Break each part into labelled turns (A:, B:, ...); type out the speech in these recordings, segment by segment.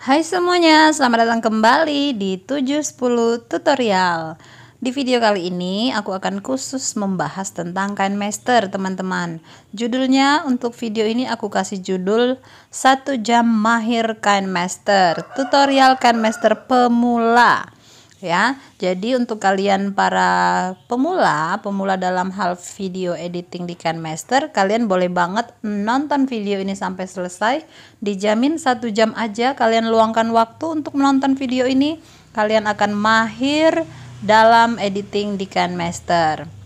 A: Hai semuanya, selamat datang kembali di 710 Tutorial Di video kali ini aku akan khusus membahas tentang kain master teman-teman Judulnya untuk video ini aku kasih judul satu jam mahir kain master Tutorial kain master pemula ya. Jadi untuk kalian para pemula, pemula dalam hal video editing di Canmaster, kalian boleh banget nonton video ini sampai selesai. Dijamin satu jam aja kalian luangkan waktu untuk menonton video ini, kalian akan mahir dalam editing di Canmaster.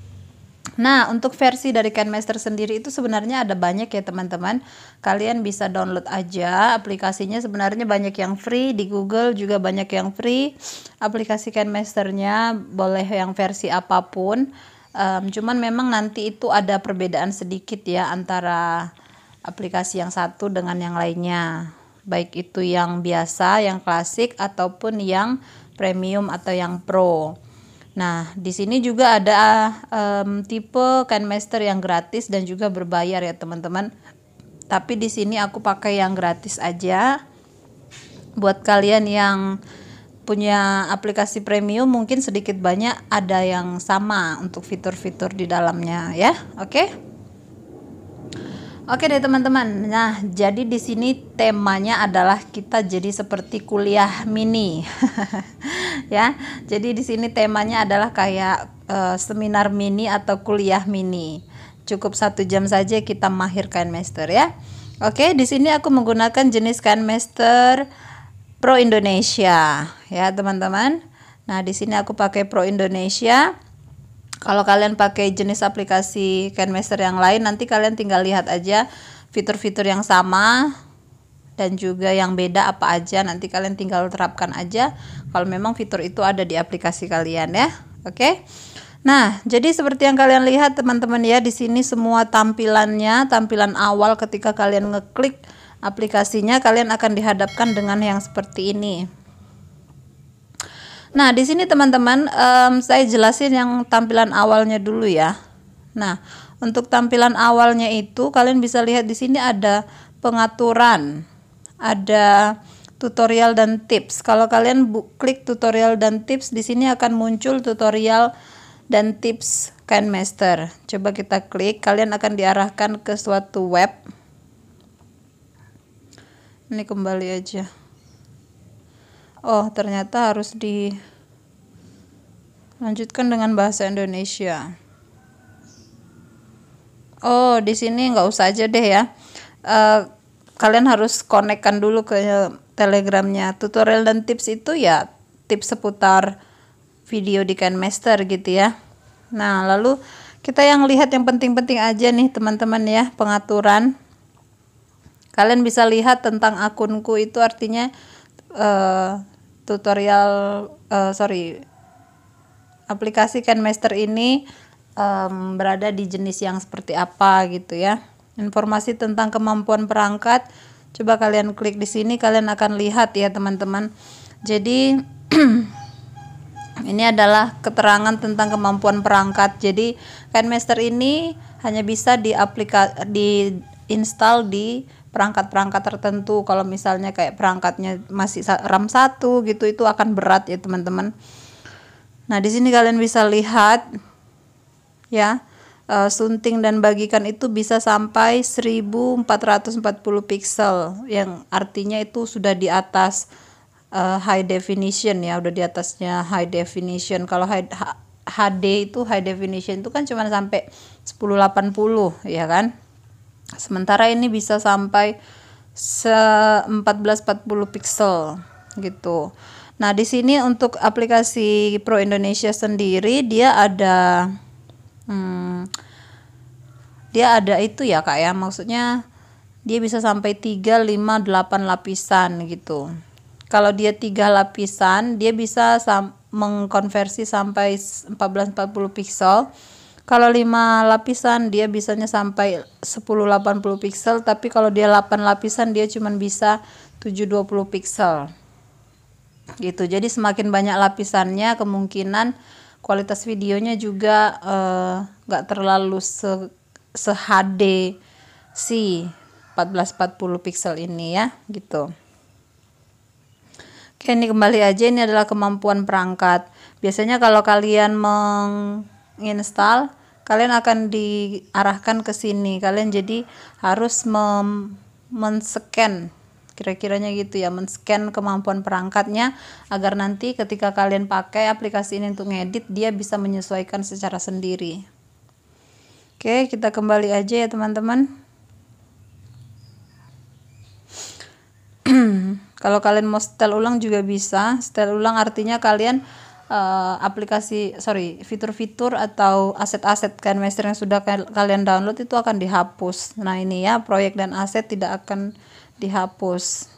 A: Nah, untuk versi dari KenMaster sendiri itu sebenarnya ada banyak ya teman-teman. Kalian bisa download aja aplikasinya sebenarnya banyak yang free di Google juga banyak yang free. Aplikasi Canmaster-nya boleh yang versi apapun. Um, cuman memang nanti itu ada perbedaan sedikit ya antara aplikasi yang satu dengan yang lainnya. Baik itu yang biasa, yang klasik ataupun yang premium atau yang pro. Nah, di sini juga ada um, tipe KineMaster yang gratis dan juga berbayar ya, teman-teman. Tapi di sini aku pakai yang gratis aja. Buat kalian yang punya aplikasi premium mungkin sedikit banyak ada yang sama untuk fitur-fitur di dalamnya ya. Oke. Okay? Oke deh teman-teman. Nah, jadi di sini temanya adalah kita jadi seperti kuliah mini. ya. Jadi di sini temanya adalah kayak e, seminar mini atau kuliah mini. Cukup satu jam saja kita mahir kain master ya. Oke, di sini aku menggunakan jenis kain master Pro Indonesia ya, teman-teman. Nah, di sini aku pakai Pro Indonesia kalau kalian pakai jenis aplikasi CanMaster yang lain nanti kalian tinggal lihat aja fitur-fitur yang sama dan juga yang beda apa aja nanti kalian tinggal terapkan aja kalau memang fitur itu ada di aplikasi kalian ya. Oke. Nah, jadi seperti yang kalian lihat teman-teman ya di sini semua tampilannya, tampilan awal ketika kalian ngeklik aplikasinya kalian akan dihadapkan dengan yang seperti ini. Nah, di sini teman-teman, um, saya jelasin yang tampilan awalnya dulu ya. Nah, untuk tampilan awalnya itu kalian bisa lihat di sini ada pengaturan, ada tutorial dan tips. Kalau kalian klik tutorial dan tips di sini akan muncul tutorial dan tips kain Master. Coba kita klik, kalian akan diarahkan ke suatu web. Ini kembali aja oh ternyata harus dilanjutkan dengan bahasa Indonesia oh di sini nggak usah aja deh ya uh, kalian harus konekkan dulu ke telegramnya tutorial dan tips itu ya tips seputar video di Master gitu ya nah lalu kita yang lihat yang penting-penting aja nih teman-teman ya pengaturan kalian bisa lihat tentang akunku itu artinya uh, tutorial uh, sorry aplikasi Master ini um, berada di jenis yang seperti apa gitu ya informasi tentang kemampuan perangkat coba kalian klik di sini kalian akan lihat ya teman-teman jadi ini adalah keterangan tentang kemampuan perangkat jadi Master ini hanya bisa di install di perangkat-perangkat tertentu kalau misalnya kayak perangkatnya masih RAM 1 gitu itu akan berat ya teman-teman nah di sini kalian bisa lihat ya uh, sunting dan bagikan itu bisa sampai 1440 pixel yang artinya itu sudah di atas uh, high definition ya udah di atasnya high definition kalau high, HD itu high definition itu kan cuma sampai 1080 ya kan Sementara ini bisa sampai 1440 pixel gitu. Nah, di sini untuk aplikasi Pro Indonesia sendiri dia ada hmm, dia ada itu ya Kak ya. Maksudnya dia bisa sampai 3 5 8 lapisan gitu. Kalau dia tiga lapisan, dia bisa sam mengkonversi sampai 1440 pixel kalau 5 lapisan dia bisanya sampai 1080 pixel tapi kalau dia 8 lapisan dia cuma bisa 720 pixel gitu jadi semakin banyak lapisannya kemungkinan kualitas videonya juga eh, nggak uh, terlalu se, se HD si 1440 pixel ini ya gitu Oke ini kembali aja ini adalah kemampuan perangkat biasanya kalau kalian meng install kalian akan diarahkan ke sini kalian jadi harus men-scan kira-kiranya gitu ya men-scan kemampuan perangkatnya agar nanti ketika kalian pakai aplikasi ini untuk ngedit dia bisa menyesuaikan secara sendiri oke kita kembali aja ya teman-teman kalau kalian mau setel ulang juga bisa setel ulang artinya kalian uh, aplikasi sorry fitur-fitur atau aset-aset kain master yang sudah kalian download itu akan dihapus nah ini ya proyek dan aset tidak akan dihapus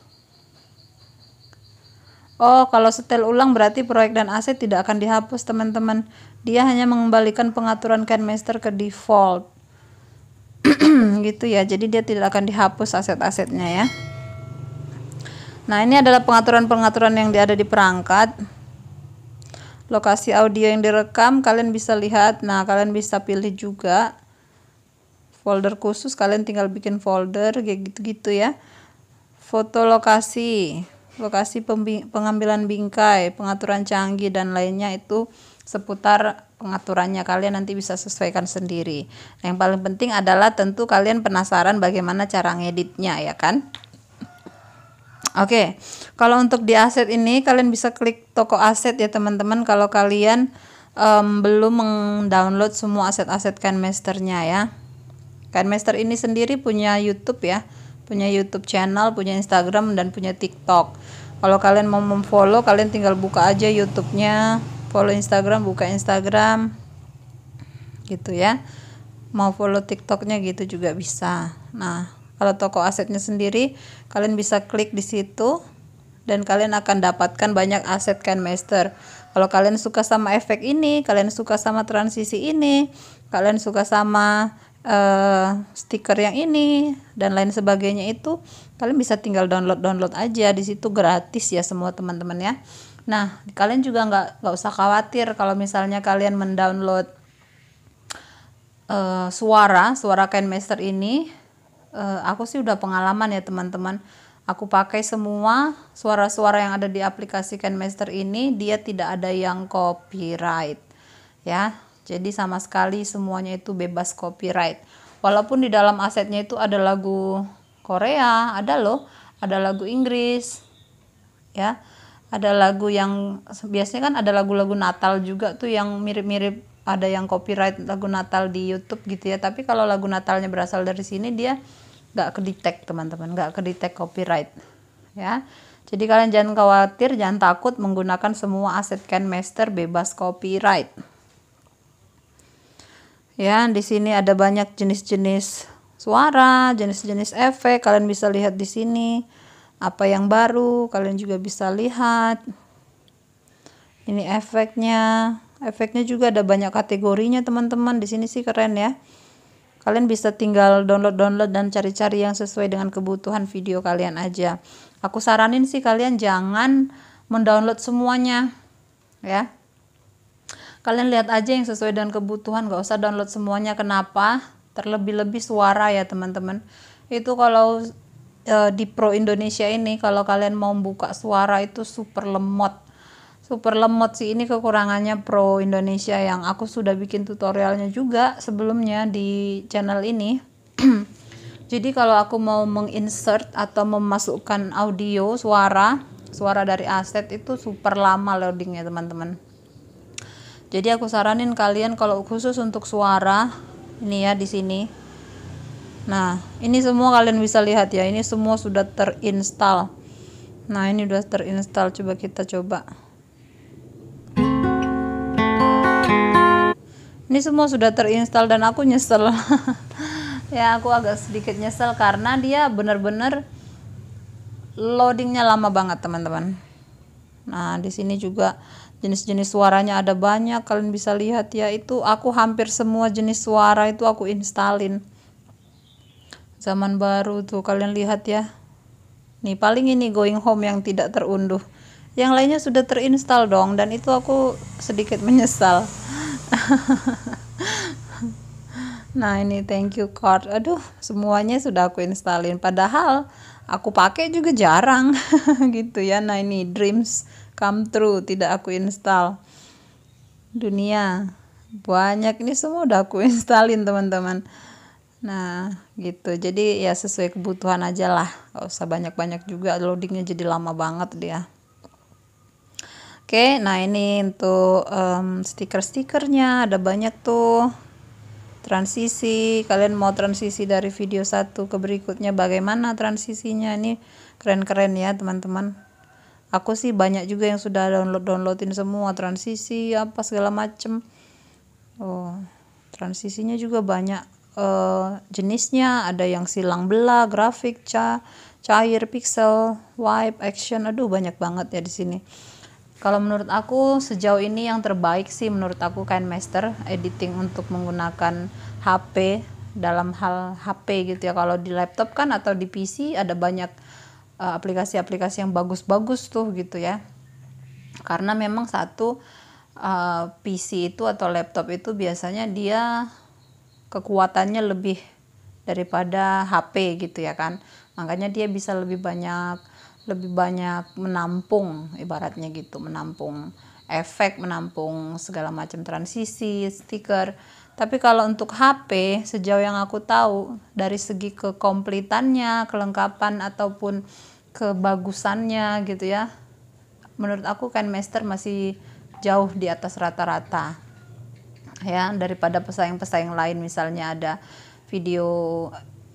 A: oh kalau setel ulang berarti proyek dan aset tidak akan dihapus teman-teman dia hanya mengembalikan pengaturan kan master ke default gitu ya jadi dia tidak akan dihapus aset-asetnya ya nah ini adalah pengaturan-pengaturan yang ada di perangkat lokasi audio yang direkam kalian bisa lihat nah kalian bisa pilih juga folder khusus kalian tinggal bikin folder kayak gitu-gitu ya foto lokasi lokasi pengambilan bingkai pengaturan canggih dan lainnya itu seputar pengaturannya kalian nanti bisa sesuaikan sendiri yang paling penting adalah tentu kalian penasaran bagaimana cara ngeditnya ya kan Oke, kalau untuk di aset ini kalian bisa klik toko aset ya teman-teman. Kalau kalian um, belum mendownload semua aset-aset KanMasternya ya. KanMaster ini sendiri punya YouTube ya, punya YouTube channel, punya Instagram dan punya TikTok. Kalau kalian mau memfollow, kalian tinggal buka aja YouTube-nya, follow Instagram, buka Instagram, gitu ya. Mau follow TikTok-nya gitu juga bisa. Nah, kalau toko asetnya sendiri kalian bisa klik di situ dan kalian akan dapatkan banyak aset kan master kalau kalian suka sama efek ini kalian suka sama transisi ini kalian suka sama uh, stiker yang ini dan lain sebagainya itu kalian bisa tinggal download download aja di situ gratis ya semua teman-teman ya nah kalian juga nggak nggak usah khawatir kalau misalnya kalian mendownload uh, suara suara kain master ini Eh, aku sih udah pengalaman ya teman-teman aku pakai semua suara-suara yang ada di aplikasi KenMaster ini dia tidak ada yang copyright ya jadi sama sekali semuanya itu bebas copyright walaupun di dalam asetnya itu ada lagu Korea ada loh ada lagu Inggris ya ada lagu yang biasanya kan ada lagu-lagu Natal juga tuh yang mirip-mirip ada yang copyright lagu Natal di YouTube gitu ya tapi kalau lagu Natalnya berasal dari sini dia nggak kedetek teman-teman nggak kedetek copyright ya jadi kalian jangan khawatir jangan takut menggunakan semua aset Ken Master bebas copyright ya di sini ada banyak jenis-jenis suara jenis-jenis efek kalian bisa lihat di sini apa yang baru kalian juga bisa lihat ini efeknya efeknya juga ada banyak kategorinya teman-teman di sini sih keren ya Kalian bisa tinggal download-download dan cari-cari yang sesuai dengan kebutuhan video kalian aja. Aku saranin sih kalian jangan mendownload semuanya ya. Kalian lihat aja yang sesuai dengan kebutuhan, gak usah download semuanya. Kenapa? Terlebih-lebih suara ya teman-teman. Itu kalau e, di Pro Indonesia ini kalau kalian mau buka suara itu super lemot super lemot sih ini kekurangannya pro Indonesia yang aku sudah bikin tutorialnya juga sebelumnya di channel ini jadi kalau aku mau menginsert atau memasukkan audio suara suara dari aset itu super lama loadingnya teman-teman jadi aku saranin kalian kalau khusus untuk suara ini ya di sini nah ini semua kalian bisa lihat ya ini semua sudah terinstall nah ini sudah terinstall coba kita coba ini semua sudah terinstall dan aku nyesel ya aku agak sedikit nyesel karena dia benar-benar loadingnya lama banget teman-teman nah di sini juga jenis-jenis suaranya ada banyak kalian bisa lihat ya itu aku hampir semua jenis suara itu aku instalin zaman baru tuh kalian lihat ya nih paling ini going home yang tidak terunduh yang lainnya sudah terinstall dong dan itu aku sedikit menyesal nah ini thank you card aduh semuanya sudah aku instalin padahal aku pakai juga jarang gitu ya nah ini dreams come true tidak aku install dunia banyak ini semua udah aku instalin teman-teman nah gitu jadi ya sesuai kebutuhan aja lah gak usah banyak-banyak juga loadingnya jadi lama banget dia Oke, nah ini untuk um, stiker-stikernya ada banyak tuh. Transisi, kalian mau transisi dari video satu ke berikutnya bagaimana transisinya? Ini keren-keren ya, teman-teman. Aku sih banyak juga yang sudah download-downloadin semua transisi apa segala macem. Oh, transisinya juga banyak uh, jenisnya, ada yang silang belah, grafik, ca cair, pixel, wipe, action. Aduh, banyak banget ya di sini. Kalau menurut aku sejauh ini yang terbaik sih menurut aku kain master editing untuk menggunakan HP dalam hal HP gitu ya. Kalau di laptop kan atau di PC ada banyak aplikasi eh, aplikasi-aplikasi yang bagus-bagus tuh gitu ya. Karena memang satu uh, eh, PC itu atau laptop itu biasanya dia kekuatannya lebih daripada HP gitu ya kan. Makanya dia bisa lebih banyak lebih banyak menampung ibaratnya gitu menampung efek menampung segala macam transisi stiker tapi kalau untuk HP sejauh yang aku tahu dari segi kekomplitannya kelengkapan ataupun kebagusannya gitu ya menurut aku kan master masih jauh di atas rata-rata ya daripada pesaing-pesaing lain misalnya ada video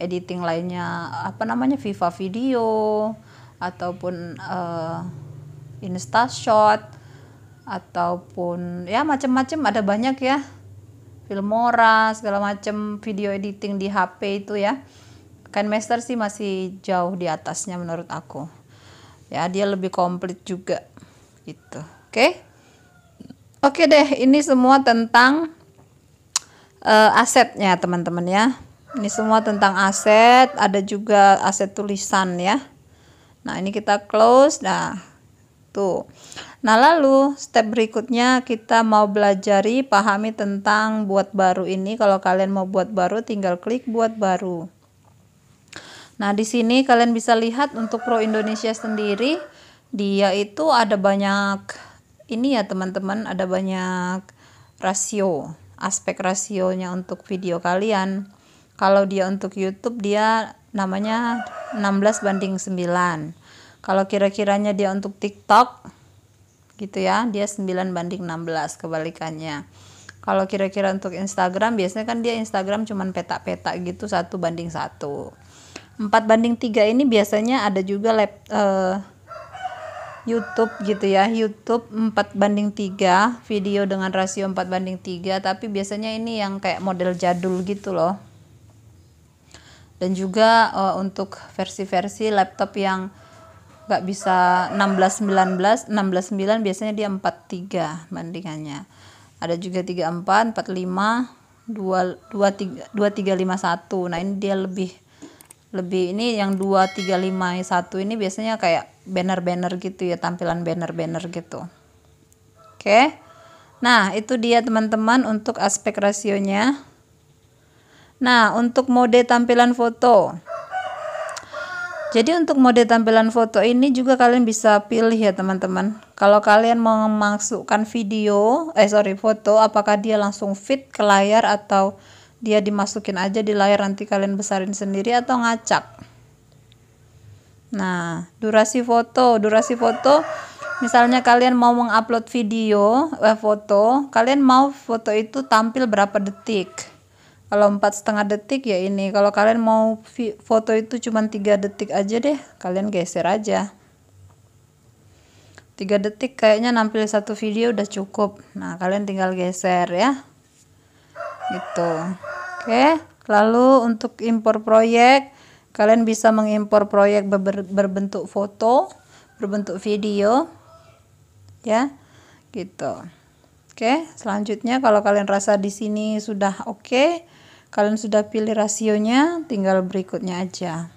A: editing lainnya apa namanya Viva Video ataupun uh, eh, insta shot ataupun ya macam-macam ada banyak ya Filmora segala macam video editing di HP itu ya kan Master sih masih jauh di atasnya menurut aku ya dia lebih komplit juga gitu oke okay? oke okay deh ini semua tentang uh, asetnya teman-teman ya ini semua tentang aset ada juga aset tulisan ya Nah, ini kita close. Nah, tuh. Nah, lalu step berikutnya kita mau belajari pahami tentang buat baru ini. Kalau kalian mau buat baru tinggal klik buat baru. Nah, di sini kalian bisa lihat untuk Pro Indonesia sendiri dia itu ada banyak ini ya teman-teman, ada banyak rasio, aspek rasionya untuk video kalian. Kalau dia untuk YouTube dia namanya 16 banding 9 kalau kira-kiranya dia untuk tiktok gitu ya dia 9 banding 16 kebalikannya kalau kira-kira untuk Instagram biasanya kan dia Instagram cuman petak-petak gitu 1 banding 1 4 banding 3 ini biasanya ada juga lab, uh, eh, YouTube gitu ya YouTube 4 banding 3 video dengan rasio 4 banding 3 tapi biasanya ini yang kayak model jadul gitu loh dan juga uh, untuk versi-versi laptop yang nggak bisa 1619 169 biasanya dia 43 bandingannya ada juga 34 45 2 23 2351 nah ini dia lebih lebih ini yang 2351 ini biasanya kayak banner-banner gitu ya tampilan banner-banner gitu oke okay. nah itu dia teman-teman untuk aspek rasionya Nah, untuk mode tampilan foto. Jadi untuk mode tampilan foto ini juga kalian bisa pilih ya teman-teman. Kalau kalian mau memasukkan video, eh sorry foto, apakah dia langsung fit ke layar atau dia dimasukin aja di layar nanti kalian besarin sendiri atau ngacak. Nah, durasi foto, durasi foto misalnya kalian mau mengupload video, eh, foto, kalian mau foto itu tampil berapa detik kalau empat setengah detik ya ini kalau kalian mau foto itu cuma tiga detik aja deh kalian geser aja tiga detik kayaknya nampil satu video udah cukup nah kalian tinggal geser ya gitu oke lalu untuk impor proyek kalian bisa mengimpor proyek ber berbentuk foto berbentuk video ya gitu oke selanjutnya kalau kalian rasa di sini sudah oke okay, Kalian sudah pilih rasionya, tinggal berikutnya aja.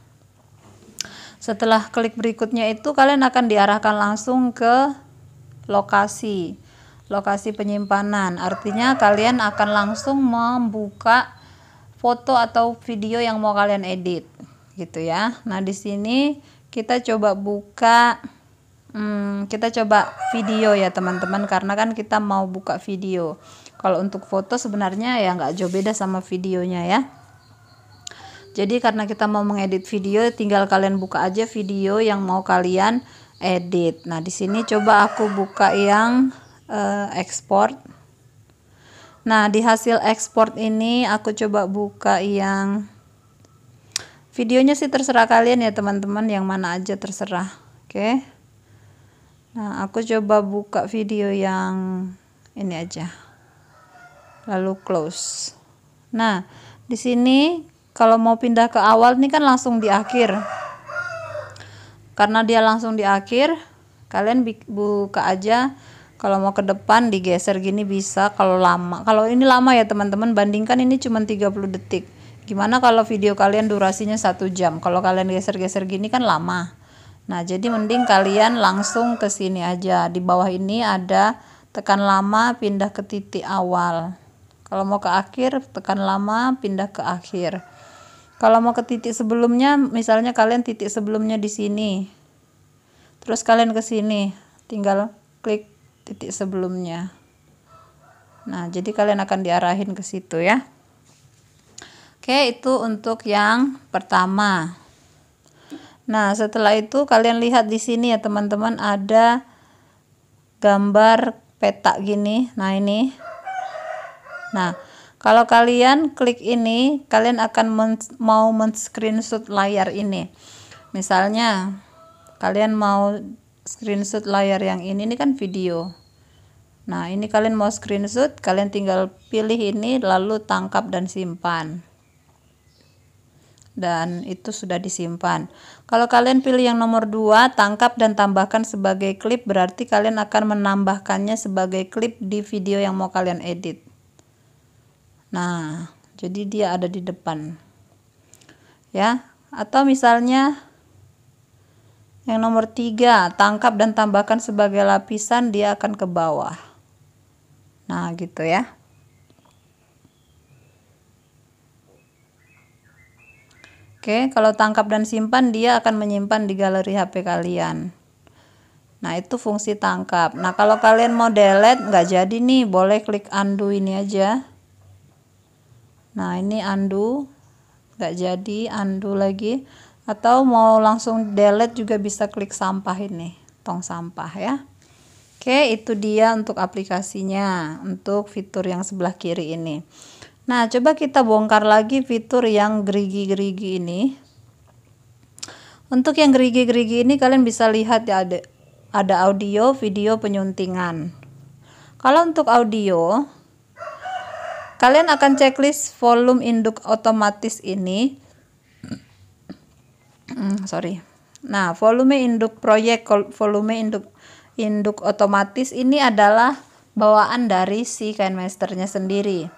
A: Setelah klik berikutnya itu kalian akan diarahkan langsung ke lokasi. Lokasi penyimpanan. Artinya kalian akan langsung membuka foto atau video yang mau kalian edit gitu ya. Nah, di sini kita coba buka hmm, kita coba video ya teman-teman karena kan kita mau buka video kalau untuk foto sebenarnya ya nggak jauh beda sama videonya ya jadi karena kita mau mengedit video tinggal kalian buka aja video yang mau kalian edit nah di sini coba aku buka yang uh, export nah di hasil export ini aku coba buka yang videonya sih terserah kalian ya teman-teman yang mana aja terserah oke okay. nah aku coba buka video yang ini aja lalu close nah di sini kalau mau pindah ke awal ini kan langsung di akhir karena dia langsung di akhir kalian buka aja kalau mau ke depan digeser gini bisa kalau lama kalau ini lama ya teman-teman bandingkan ini cuma 30 detik gimana kalau video kalian durasinya satu jam kalau kalian geser-geser gini kan lama nah jadi mending kalian langsung ke sini aja di bawah ini ada tekan lama pindah ke titik awal kalau mau ke akhir, tekan lama, pindah ke akhir. Kalau mau ke titik sebelumnya, misalnya kalian titik sebelumnya di sini. Terus kalian ke sini, tinggal klik titik sebelumnya. Nah, jadi kalian akan diarahin ke situ ya. Oke, itu untuk yang pertama. Nah, setelah itu kalian lihat di sini ya teman-teman ada gambar petak gini. Nah, ini Nah, kalau kalian klik ini, kalian akan men mau men-screenshot layar ini. Misalnya, kalian mau screenshot layar yang ini, ini kan video. Nah, ini kalian mau screenshot, kalian tinggal pilih ini, lalu tangkap dan simpan. Dan itu sudah disimpan. Kalau kalian pilih yang nomor 2, tangkap dan tambahkan sebagai klip, berarti kalian akan menambahkannya sebagai klip di video yang mau kalian edit. Nah, jadi dia ada di depan. Ya, atau misalnya yang nomor tiga, tangkap dan tambahkan sebagai lapisan, dia akan ke bawah. Nah, gitu ya. Oke, kalau tangkap dan simpan, dia akan menyimpan di galeri HP kalian. Nah, itu fungsi tangkap. Nah, kalau kalian mau delete, nggak jadi nih, boleh klik undo ini aja nah ini undo nggak jadi undo lagi atau mau langsung delete juga bisa klik sampah ini tong sampah ya Oke itu dia untuk aplikasinya untuk fitur yang sebelah kiri ini nah coba kita bongkar lagi fitur yang gerigi-gerigi ini untuk yang gerigi-gerigi ini kalian bisa lihat ya ada, ada audio video penyuntingan kalau untuk audio Kalian akan checklist volume induk otomatis ini. Hmm, sorry. Nah, volume induk proyek, volume induk induk otomatis ini adalah bawaan dari si kain masternya sendiri.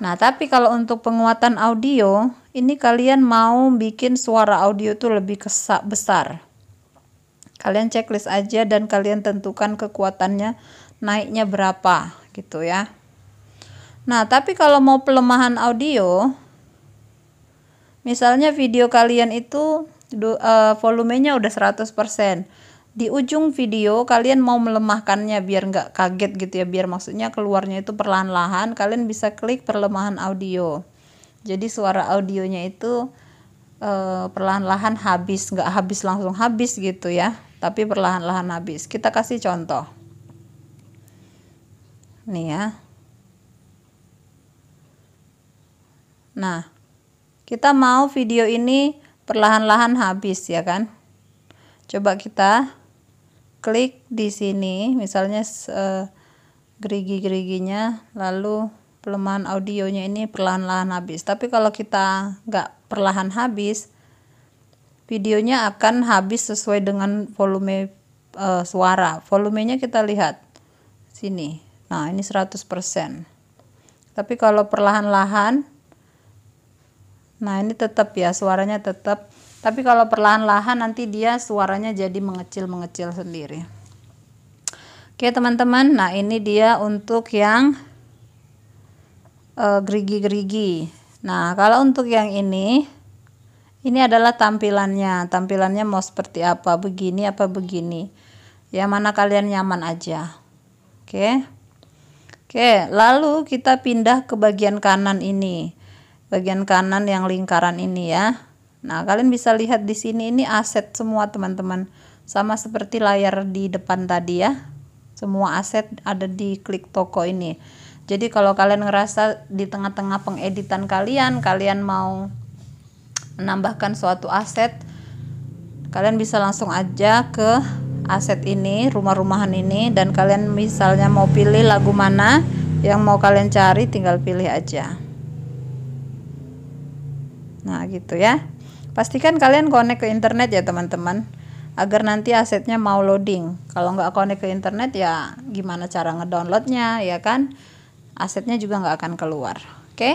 A: Nah, tapi kalau untuk penguatan audio, ini kalian mau bikin suara audio itu lebih kesak besar. Kalian checklist aja dan kalian tentukan kekuatannya naiknya berapa gitu ya. Nah, tapi kalau mau pelemahan audio, misalnya video kalian itu uh, volumenya udah 100%. Di ujung video kalian mau melemahkannya biar nggak kaget gitu ya, biar maksudnya keluarnya itu perlahan-lahan, kalian bisa klik perlemahan audio. Jadi suara audionya itu eh, perlahan-lahan habis, nggak habis langsung habis gitu ya, tapi perlahan-lahan habis. Kita kasih contoh. Nih ya, Nah, kita mau video ini perlahan-lahan habis ya kan? Coba kita klik di sini, misalnya eh, gerigi-geriginya, lalu pelemahan audionya ini perlahan-lahan habis. Tapi kalau kita nggak perlahan habis, videonya akan habis sesuai dengan volume e, suara. Volumenya kita lihat sini. Nah, ini 100%. Tapi kalau perlahan-lahan Nah, ini tetap ya suaranya tetap. Tapi kalau perlahan-lahan nanti dia suaranya jadi mengecil-mengecil sendiri. Oke, teman-teman. Nah, ini dia untuk yang eh, gerigi-gerigi. Uh, nah, kalau untuk yang ini ini adalah tampilannya. Tampilannya mau seperti apa? Begini apa begini? Ya, mana kalian nyaman aja. Oke. Oke, lalu kita pindah ke bagian kanan ini bagian kanan yang lingkaran ini ya nah kalian bisa lihat di sini ini aset semua teman-teman sama seperti layar di depan tadi ya semua aset ada di klik toko ini jadi kalau kalian ngerasa di tengah-tengah pengeditan kalian kalian mau menambahkan suatu aset kalian bisa langsung aja ke aset ini rumah-rumahan ini dan kalian misalnya mau pilih lagu mana yang mau kalian cari tinggal pilih aja Nah, gitu ya. Pastikan kalian connect ke internet ya, teman-teman. Agar nanti asetnya mau loading. Kalau nggak connect ke internet ya gimana cara ngedownloadnya ya kan? Asetnya juga nggak akan keluar. Oke? Okay?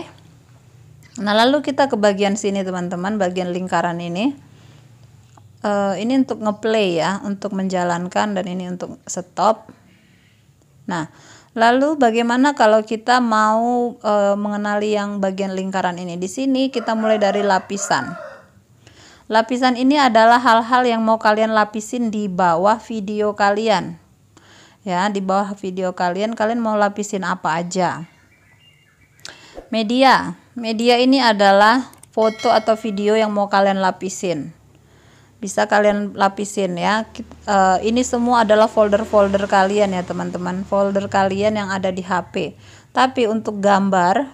A: Nah, lalu kita ke bagian sini teman-teman, bagian lingkaran ini. Uh, ini untuk ngeplay ya, untuk menjalankan dan ini untuk stop. Nah, Lalu bagaimana kalau kita mau e, mengenali yang bagian lingkaran ini? Di sini kita mulai dari lapisan. Lapisan ini adalah hal-hal yang mau kalian lapisin di bawah video kalian. Ya, di bawah video kalian kalian mau lapisin apa aja? Media. Media ini adalah foto atau video yang mau kalian lapisin bisa kalian lapisin ya eh, ini semua adalah folder-folder kalian ya teman-teman folder kalian yang ada di HP tapi untuk gambar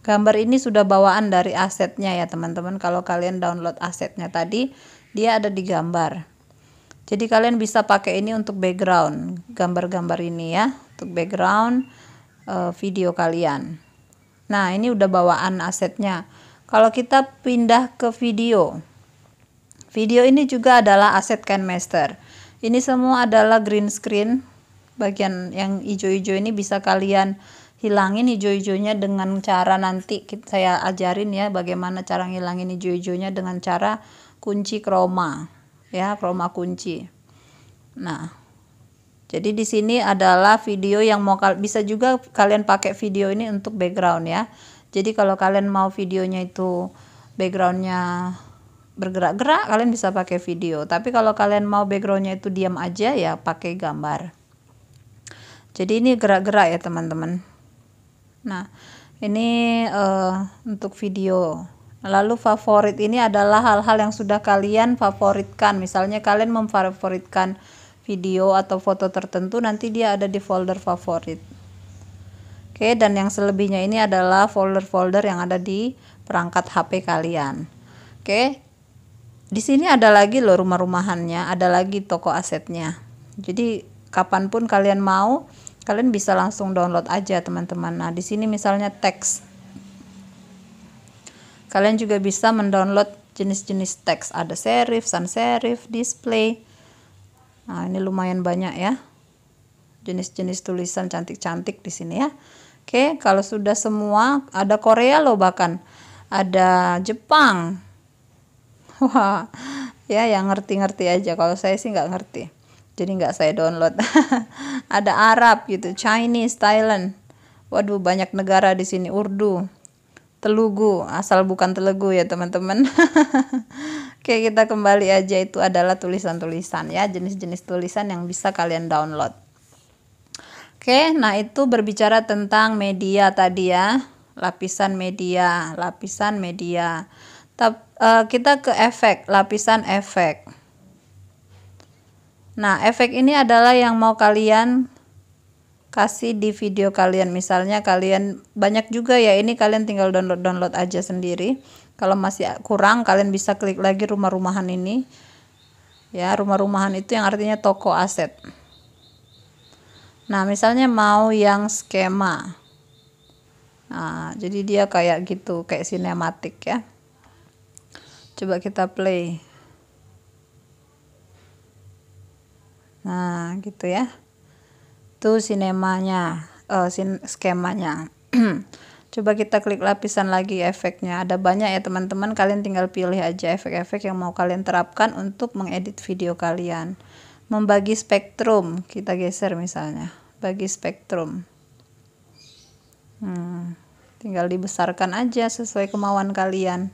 A: gambar ini sudah bawaan dari asetnya ya teman-teman kalau kalian download asetnya tadi dia ada di gambar jadi kalian bisa pakai ini untuk background gambar-gambar ini ya untuk background eh, video kalian nah ini udah bawaan asetnya kalau kita pindah ke video Video ini juga adalah aset master. Ini semua adalah green screen. Bagian yang hijau-hijau ini bisa kalian hilangin hijau-hijaunya dengan cara nanti saya ajarin ya bagaimana cara ngilangin hijau-hijaunya dengan cara kunci chroma ya chroma kunci nah jadi di sini adalah video yang mau bisa juga kalian pakai video ini untuk background ya jadi kalau kalian mau videonya itu backgroundnya bergerak-gerak kalian bisa pakai video tapi kalau kalian mau backgroundnya itu diam aja ya pakai gambar jadi ini gerak-gerak ya teman-teman nah ini uh, untuk video lalu favorit ini adalah hal-hal yang sudah kalian favoritkan misalnya kalian memfavoritkan video atau foto tertentu nanti dia ada di folder favorit Oke, dan yang selebihnya ini adalah folder-folder yang ada di perangkat HP kalian. Oke, di sini ada lagi loh rumah-rumahannya, ada lagi toko asetnya. Jadi kapanpun kalian mau, kalian bisa langsung download aja teman-teman. Nah di sini misalnya teks, kalian juga bisa mendownload jenis-jenis teks. Ada serif, sans serif, display. Nah ini lumayan banyak ya, jenis-jenis tulisan cantik-cantik di sini ya. Oke, kalau sudah semua ada Korea loh bahkan, ada Jepang, wah ya yang ngerti-ngerti aja kalau saya sih nggak ngerti jadi nggak saya download ada Arab gitu Chinese Thailand waduh banyak negara di sini Urdu Telugu asal bukan Telugu ya teman-teman oke kita kembali aja itu adalah tulisan-tulisan ya jenis-jenis tulisan yang bisa kalian download oke nah itu berbicara tentang media tadi ya lapisan media lapisan media Tap, uh, kita ke efek, lapisan efek. Nah, efek ini adalah yang mau kalian kasih di video kalian. Misalnya kalian banyak juga ya, ini kalian tinggal download-download aja sendiri. Kalau masih kurang, kalian bisa klik lagi rumah-rumahan ini. Ya, rumah-rumahan itu yang artinya toko aset. Nah, misalnya mau yang skema. Nah, jadi dia kayak gitu, kayak sinematik ya. Coba kita play. Nah, gitu ya. Itu sinemanya, uh, sin skemanya. Coba kita klik lapisan lagi efeknya. Ada banyak ya teman-teman, kalian tinggal pilih aja efek-efek yang mau kalian terapkan untuk mengedit video kalian. Membagi spektrum, kita geser misalnya. Bagi spektrum. Hmm, tinggal dibesarkan aja sesuai kemauan kalian.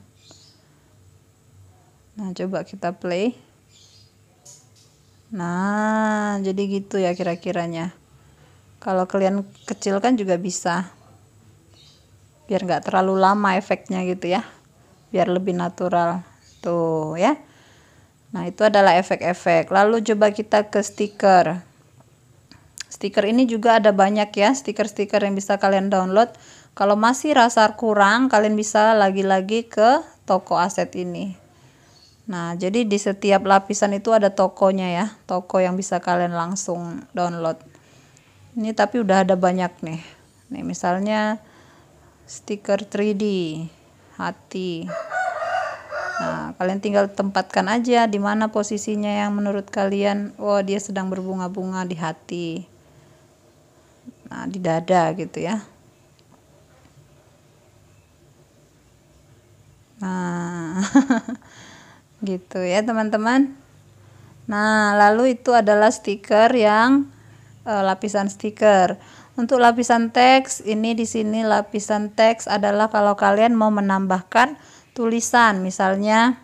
A: Nah, coba kita play. Nah, jadi gitu ya kira-kiranya. Kalau kalian kecil kan juga bisa. Biar nggak terlalu lama efeknya gitu ya. Biar lebih natural. Tuh ya. Nah, itu adalah efek-efek. Lalu coba kita ke stiker. Stiker ini juga ada banyak ya, stiker-stiker yang bisa kalian download. Kalau masih rasa kurang, kalian bisa lagi-lagi ke toko aset ini. Nah, jadi di setiap lapisan itu ada tokonya ya, toko yang bisa kalian langsung download. Ini tapi udah ada banyak nih. Nih misalnya stiker 3D hati. Nah, kalian tinggal tempatkan aja di mana posisinya yang menurut kalian, oh dia sedang berbunga-bunga di hati. Nah, di dada gitu ya. Nah, gitu ya teman-teman nah lalu itu adalah stiker yang e, lapisan stiker untuk lapisan teks ini di sini lapisan teks adalah kalau kalian mau menambahkan tulisan misalnya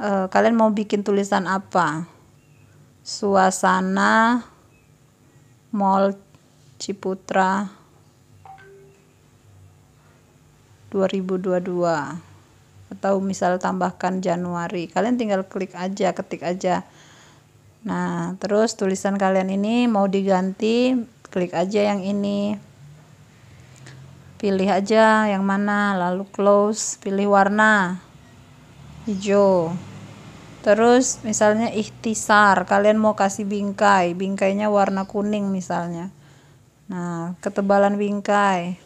A: e, kalian mau bikin tulisan apa suasana mall Ciputra 2022 atau misal tambahkan Januari kalian tinggal klik aja ketik aja nah terus tulisan kalian ini mau diganti klik aja yang ini pilih aja yang mana lalu close pilih warna hijau terus misalnya ikhtisar kalian mau kasih bingkai bingkainya warna kuning misalnya nah ketebalan bingkai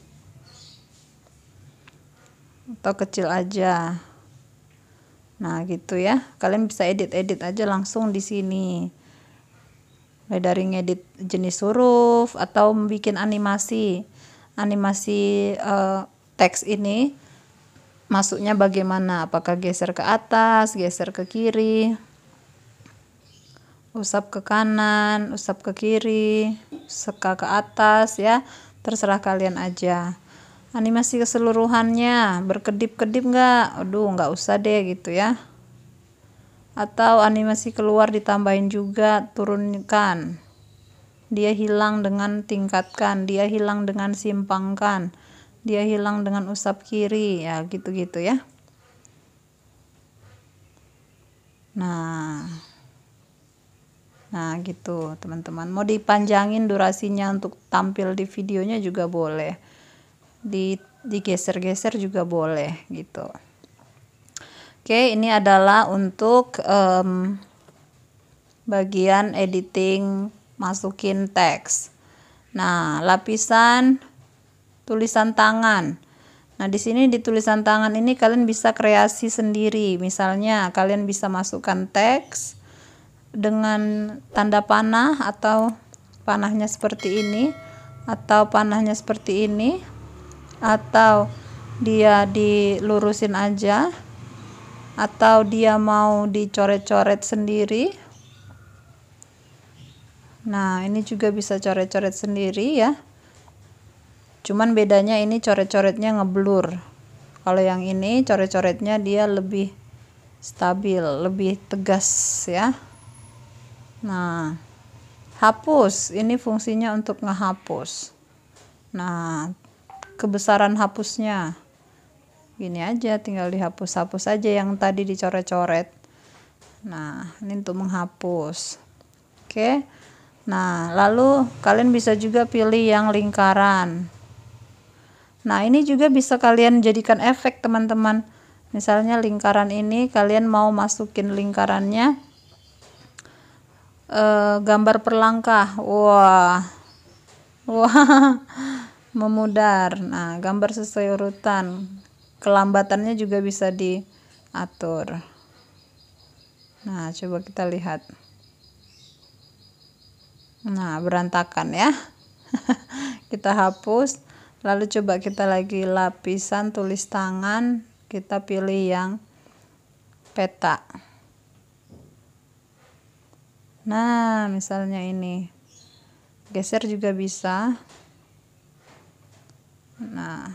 A: atau kecil aja nah gitu ya kalian bisa edit-edit aja langsung di sini mulai dari ngedit jenis huruf atau bikin animasi animasi uh, teks ini masuknya bagaimana apakah geser ke atas geser ke kiri usap ke kanan usap ke kiri seka ke atas ya terserah kalian aja animasi keseluruhannya berkedip-kedip nggak aduh nggak usah deh gitu ya atau animasi keluar ditambahin juga turunkan dia hilang dengan tingkatkan dia hilang dengan simpangkan dia hilang dengan usap kiri ya gitu-gitu ya nah nah gitu teman-teman mau dipanjangin durasinya untuk tampil di videonya juga boleh di digeser-geser juga boleh gitu. Oke, ini adalah untuk um, bagian editing masukin teks. Nah, lapisan tulisan tangan. Nah, di sini di tulisan tangan ini kalian bisa kreasi sendiri. Misalnya, kalian bisa masukkan teks dengan tanda panah atau panahnya seperti ini atau panahnya seperti ini atau dia dilurusin aja atau dia mau dicoret-coret sendiri nah ini juga bisa coret-coret sendiri ya cuman bedanya ini coret-coretnya ngeblur kalau yang ini coret-coretnya dia lebih stabil lebih tegas ya nah hapus ini fungsinya untuk ngehapus nah kebesaran hapusnya gini aja tinggal dihapus-hapus aja yang tadi dicoret-coret nah ini untuk menghapus oke nah lalu kalian bisa juga pilih yang lingkaran nah ini juga bisa kalian jadikan efek teman-teman misalnya lingkaran ini kalian mau masukin lingkarannya eh, gambar perlangkah wah wah memudar. Nah, gambar sesuai urutan. Kelambatannya juga bisa diatur. Nah, coba kita lihat. Nah, berantakan ya. kita hapus. Lalu coba kita lagi lapisan tulis tangan. Kita pilih yang peta. Nah, misalnya ini. Geser juga bisa. Nah,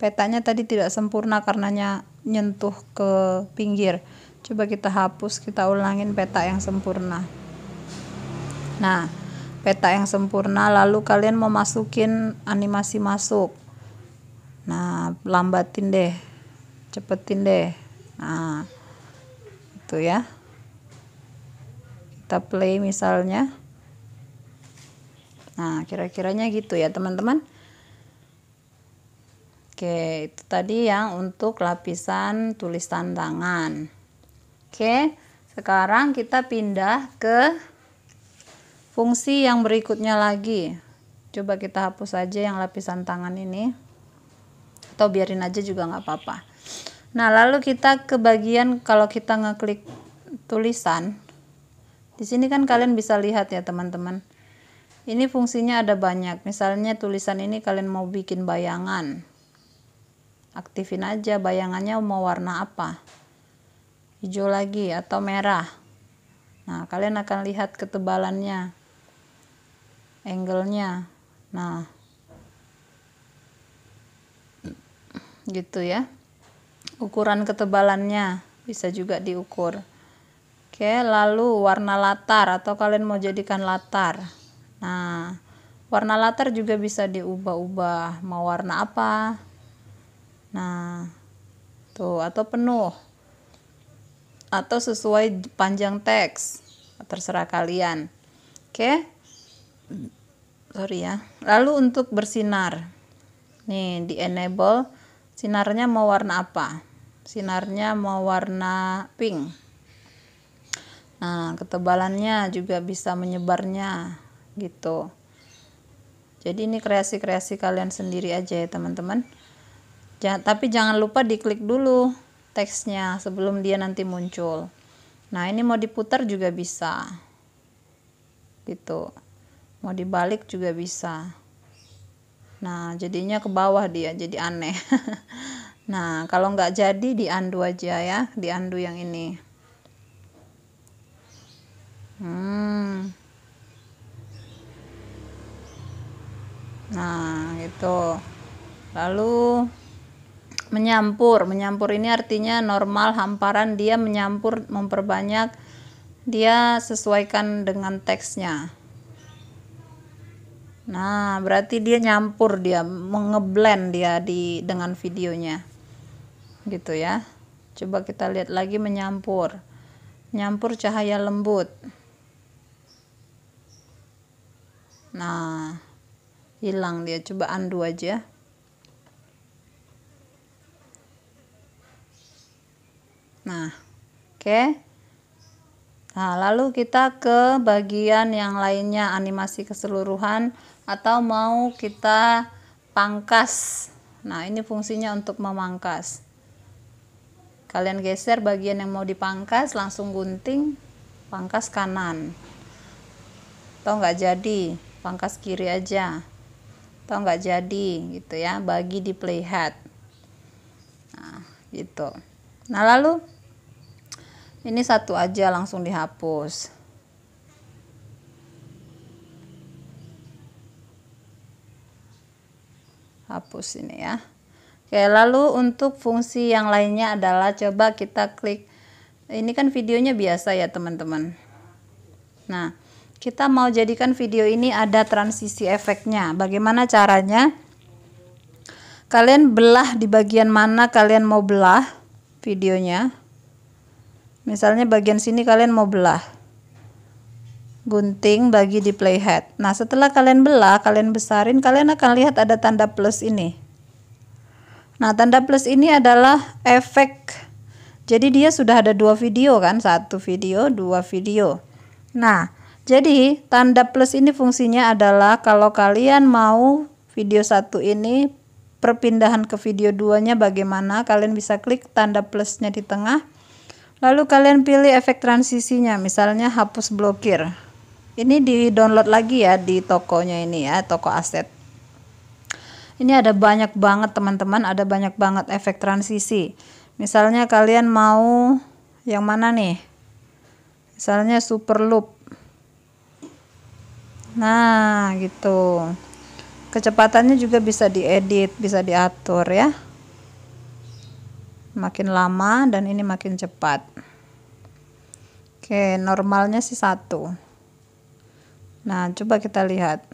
A: petanya tadi tidak sempurna karenanya nyentuh ke pinggir. Coba kita hapus, kita ulangin peta yang sempurna. Nah, peta yang sempurna lalu kalian mau masukin animasi masuk. Nah, lambatin deh. Cepetin deh. Nah, itu ya. Kita play misalnya. Nah, kira-kiranya gitu ya, teman-teman. Oke, itu tadi yang untuk lapisan tulisan tangan. Oke, sekarang kita pindah ke fungsi yang berikutnya lagi. Coba kita hapus aja yang lapisan tangan ini. Atau biarin aja juga nggak apa-apa. Nah, lalu kita ke bagian kalau kita ngeklik tulisan. Di sini kan kalian bisa lihat ya teman-teman. Ini fungsinya ada banyak. Misalnya tulisan ini kalian mau bikin bayangan aktifin aja bayangannya mau warna apa hijau lagi atau merah nah kalian akan lihat ketebalannya angle-nya nah gitu ya ukuran ketebalannya bisa juga diukur oke lalu warna latar atau kalian mau jadikan latar nah warna latar juga bisa diubah-ubah mau warna apa Nah, tuh atau penuh atau sesuai panjang teks terserah kalian. Oke. Okay? Sorry ya. Lalu untuk bersinar. Nih, di enable sinarnya mau warna apa? Sinarnya mau warna pink. Nah, ketebalannya juga bisa menyebarnya gitu. Jadi ini kreasi-kreasi kalian sendiri aja ya, teman-teman ja, tapi jangan lupa diklik dulu teksnya sebelum dia nanti muncul nah ini mau diputar juga bisa gitu mau dibalik juga bisa nah jadinya ke bawah dia jadi aneh nah kalau nggak jadi di undo aja ya di undo yang ini hmm Nah, gitu. Lalu menyampur menyampur ini artinya normal hamparan dia menyampur memperbanyak dia sesuaikan dengan teksnya nah berarti dia nyampur dia mengeblend dia di dengan videonya gitu ya coba kita lihat lagi menyampur nyampur cahaya lembut nah hilang dia coba andu aja Nah, oke. Okay. Nah, lalu kita ke bagian yang lainnya animasi keseluruhan atau mau kita pangkas. Nah, ini fungsinya untuk memangkas. Kalian geser bagian yang mau dipangkas, langsung gunting, pangkas kanan. Atau nggak jadi, pangkas kiri aja. Atau nggak jadi, gitu ya, bagi di playhead. Nah, gitu. Nah, lalu ini satu aja langsung dihapus hapus ini ya Oke lalu untuk fungsi yang lainnya adalah coba kita klik ini kan videonya biasa ya teman-teman nah kita mau jadikan video ini ada transisi efeknya bagaimana caranya kalian belah di bagian mana kalian mau belah videonya misalnya bagian sini kalian mau belah gunting bagi di playhead nah setelah kalian belah kalian besarin kalian akan lihat ada tanda plus ini nah tanda plus ini adalah efek jadi dia sudah ada dua video kan satu video dua video nah jadi tanda plus ini fungsinya adalah kalau kalian mau video satu ini perpindahan ke video duanya bagaimana kalian bisa klik tanda plusnya di tengah Lalu kalian pilih efek transisinya, misalnya hapus blokir. Ini di-download lagi ya di tokonya ini ya, toko aset. Ini ada banyak banget teman-teman, ada banyak banget efek transisi. Misalnya kalian mau yang mana nih? Misalnya super loop. Nah, gitu. Kecepatannya juga bisa diedit, bisa diatur ya makin lama dan ini makin cepat oke normalnya sih satu nah coba kita lihat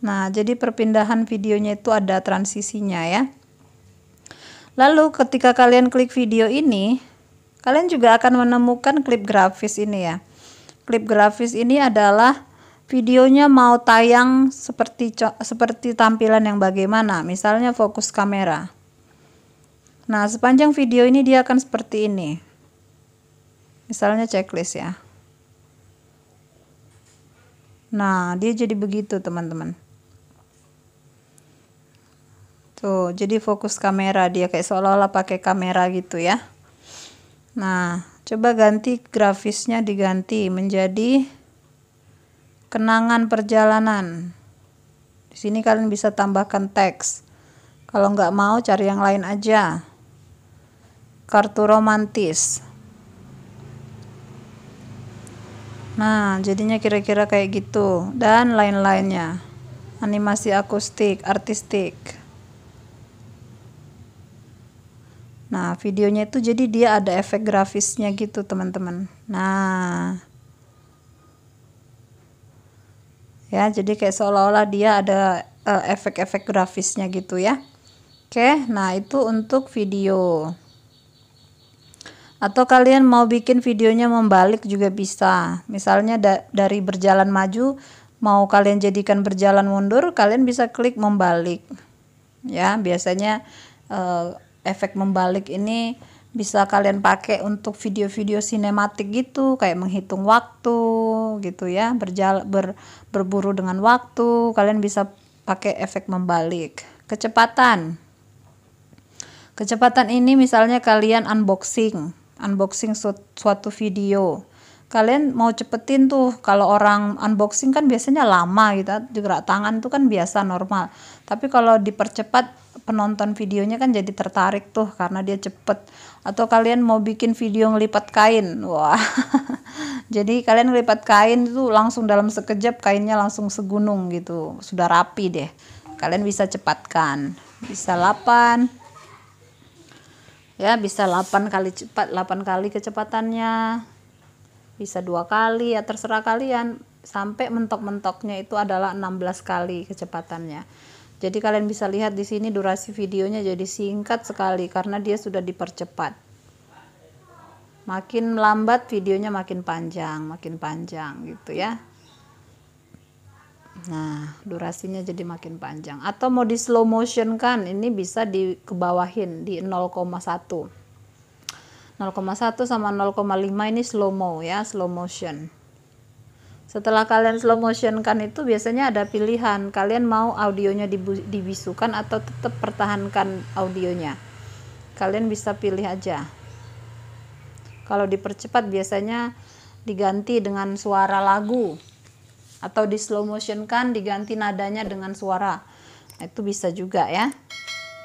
A: nah jadi perpindahan videonya itu ada transisinya ya lalu ketika kalian klik video ini kalian juga akan menemukan klip grafis ini ya klip grafis ini adalah videonya mau tayang seperti seperti tampilan yang bagaimana misalnya fokus kamera Nah, sepanjang video ini dia akan seperti ini. Misalnya checklist ya. Nah, dia jadi begitu, teman-teman. Tuh, jadi fokus kamera dia kayak seolah-olah pakai kamera gitu ya. Nah, coba ganti grafisnya diganti menjadi kenangan perjalanan. Di sini kalian bisa tambahkan teks. Kalau nggak mau cari yang lain aja kartu romantis nah jadinya kira-kira kayak gitu dan lain-lainnya animasi akustik artistik nah videonya itu jadi dia ada efek grafisnya gitu teman-teman nah ya jadi kayak seolah-olah dia ada eh, efek-efek uh, grafisnya gitu ya oke nah itu untuk video atau kalian mau bikin videonya membalik juga bisa misalnya da dari berjalan maju mau kalian jadikan berjalan mundur kalian bisa klik membalik ya biasanya uh, efek membalik ini bisa kalian pakai untuk video-video sinematik gitu kayak menghitung waktu gitu ya berjala, ber, berburu dengan waktu kalian bisa pakai efek membalik kecepatan kecepatan ini misalnya kalian unboxing unboxing su suatu video kalian mau cepetin tuh kalau orang unboxing kan biasanya lama gitu gerak tangan tuh kan biasa normal tapi kalau dipercepat penonton videonya kan jadi tertarik tuh karena dia cepet atau kalian mau bikin video ngelipat kain wah jadi kalian ngelipat kain tuh langsung dalam sekejap kainnya langsung segunung gitu sudah rapi deh kalian bisa cepatkan bisa 8 ya bisa 8 kali cepat 8 kali kecepatannya bisa dua kali ya terserah kalian sampai mentok-mentoknya itu adalah 16 kali kecepatannya jadi kalian bisa lihat di sini durasi videonya jadi singkat sekali karena dia sudah dipercepat makin lambat videonya makin panjang makin panjang gitu ya Nah, durasinya jadi makin panjang. Atau mau di slow motion kan, ini bisa dikebawahin di 0,1. 0,1 sama 0,5 ini slow mo ya, slow motion. Setelah kalian slow motion kan itu biasanya ada pilihan, kalian mau audionya dibisukan atau tetap pertahankan audionya. Kalian bisa pilih aja. Kalau dipercepat biasanya diganti dengan suara lagu atau di slow motion kan diganti nadanya dengan suara nah, itu bisa juga ya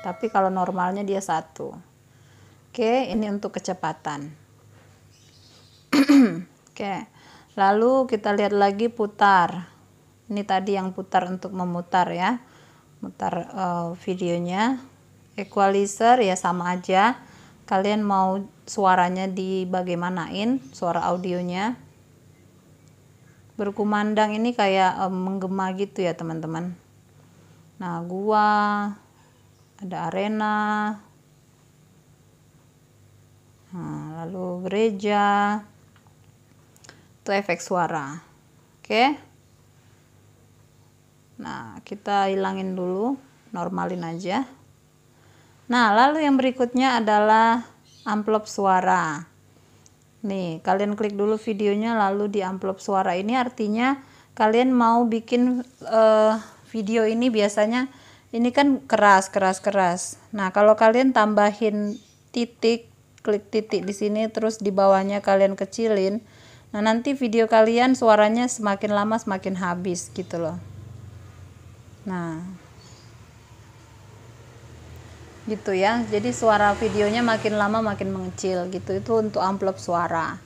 A: tapi kalau normalnya dia satu oke ini untuk kecepatan oke lalu kita lihat lagi putar ini tadi yang putar untuk memutar ya mutar uh, eh, videonya equalizer ya sama aja kalian mau suaranya dibagaimanain suara audionya berkumandang ini kayak um, menggema gitu ya teman-teman nah gua ada arena nah, lalu gereja itu efek suara oke nah kita hilangin dulu normalin aja nah lalu yang berikutnya adalah amplop suara Nih, kalian klik dulu videonya lalu di amplop suara ini artinya kalian mau bikin uh, video ini biasanya ini kan keras, keras, keras. Nah, kalau kalian tambahin titik, klik titik di sini terus di bawahnya kalian kecilin. Nah, nanti video kalian suaranya semakin lama semakin habis gitu loh. Nah, gitu ya jadi suara videonya makin lama makin mengecil gitu itu untuk amplop suara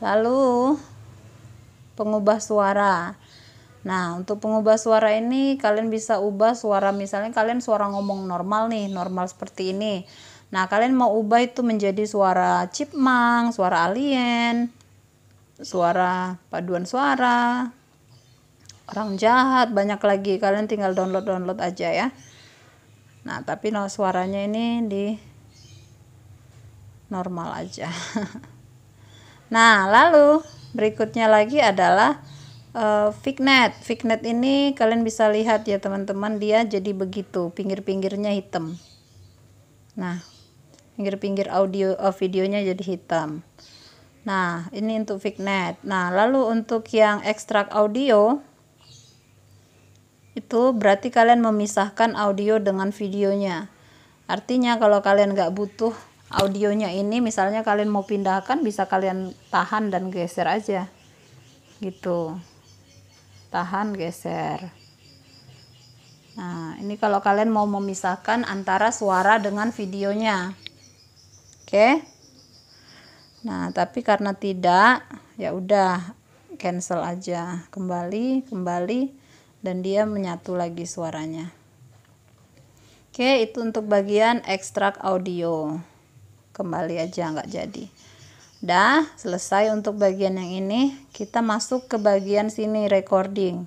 A: lalu pengubah suara nah untuk pengubah suara ini kalian bisa ubah suara misalnya kalian suara ngomong normal nih normal seperti ini nah kalian mau ubah itu menjadi suara chipmang suara alien suara paduan suara orang jahat banyak lagi kalian tinggal download download aja ya nah tapi no, suaranya ini di normal aja nah lalu berikutnya lagi adalah uh, eh, vignette Vignette ini kalian bisa lihat ya teman-teman dia jadi begitu pinggir-pinggirnya hitam nah pinggir-pinggir audio uh, videonya jadi hitam nah ini untuk vignette nah lalu untuk yang ekstrak audio itu berarti kalian memisahkan audio dengan videonya artinya kalau kalian nggak butuh audionya ini misalnya kalian mau pindahkan bisa kalian tahan dan geser aja gitu tahan geser nah ini kalau kalian mau memisahkan antara suara dengan videonya oke okay? nah tapi karena tidak ya udah cancel aja kembali kembali dan dia menyatu lagi suaranya oke itu untuk bagian ekstrak audio kembali aja nggak jadi dah selesai untuk bagian yang ini kita masuk ke bagian sini recording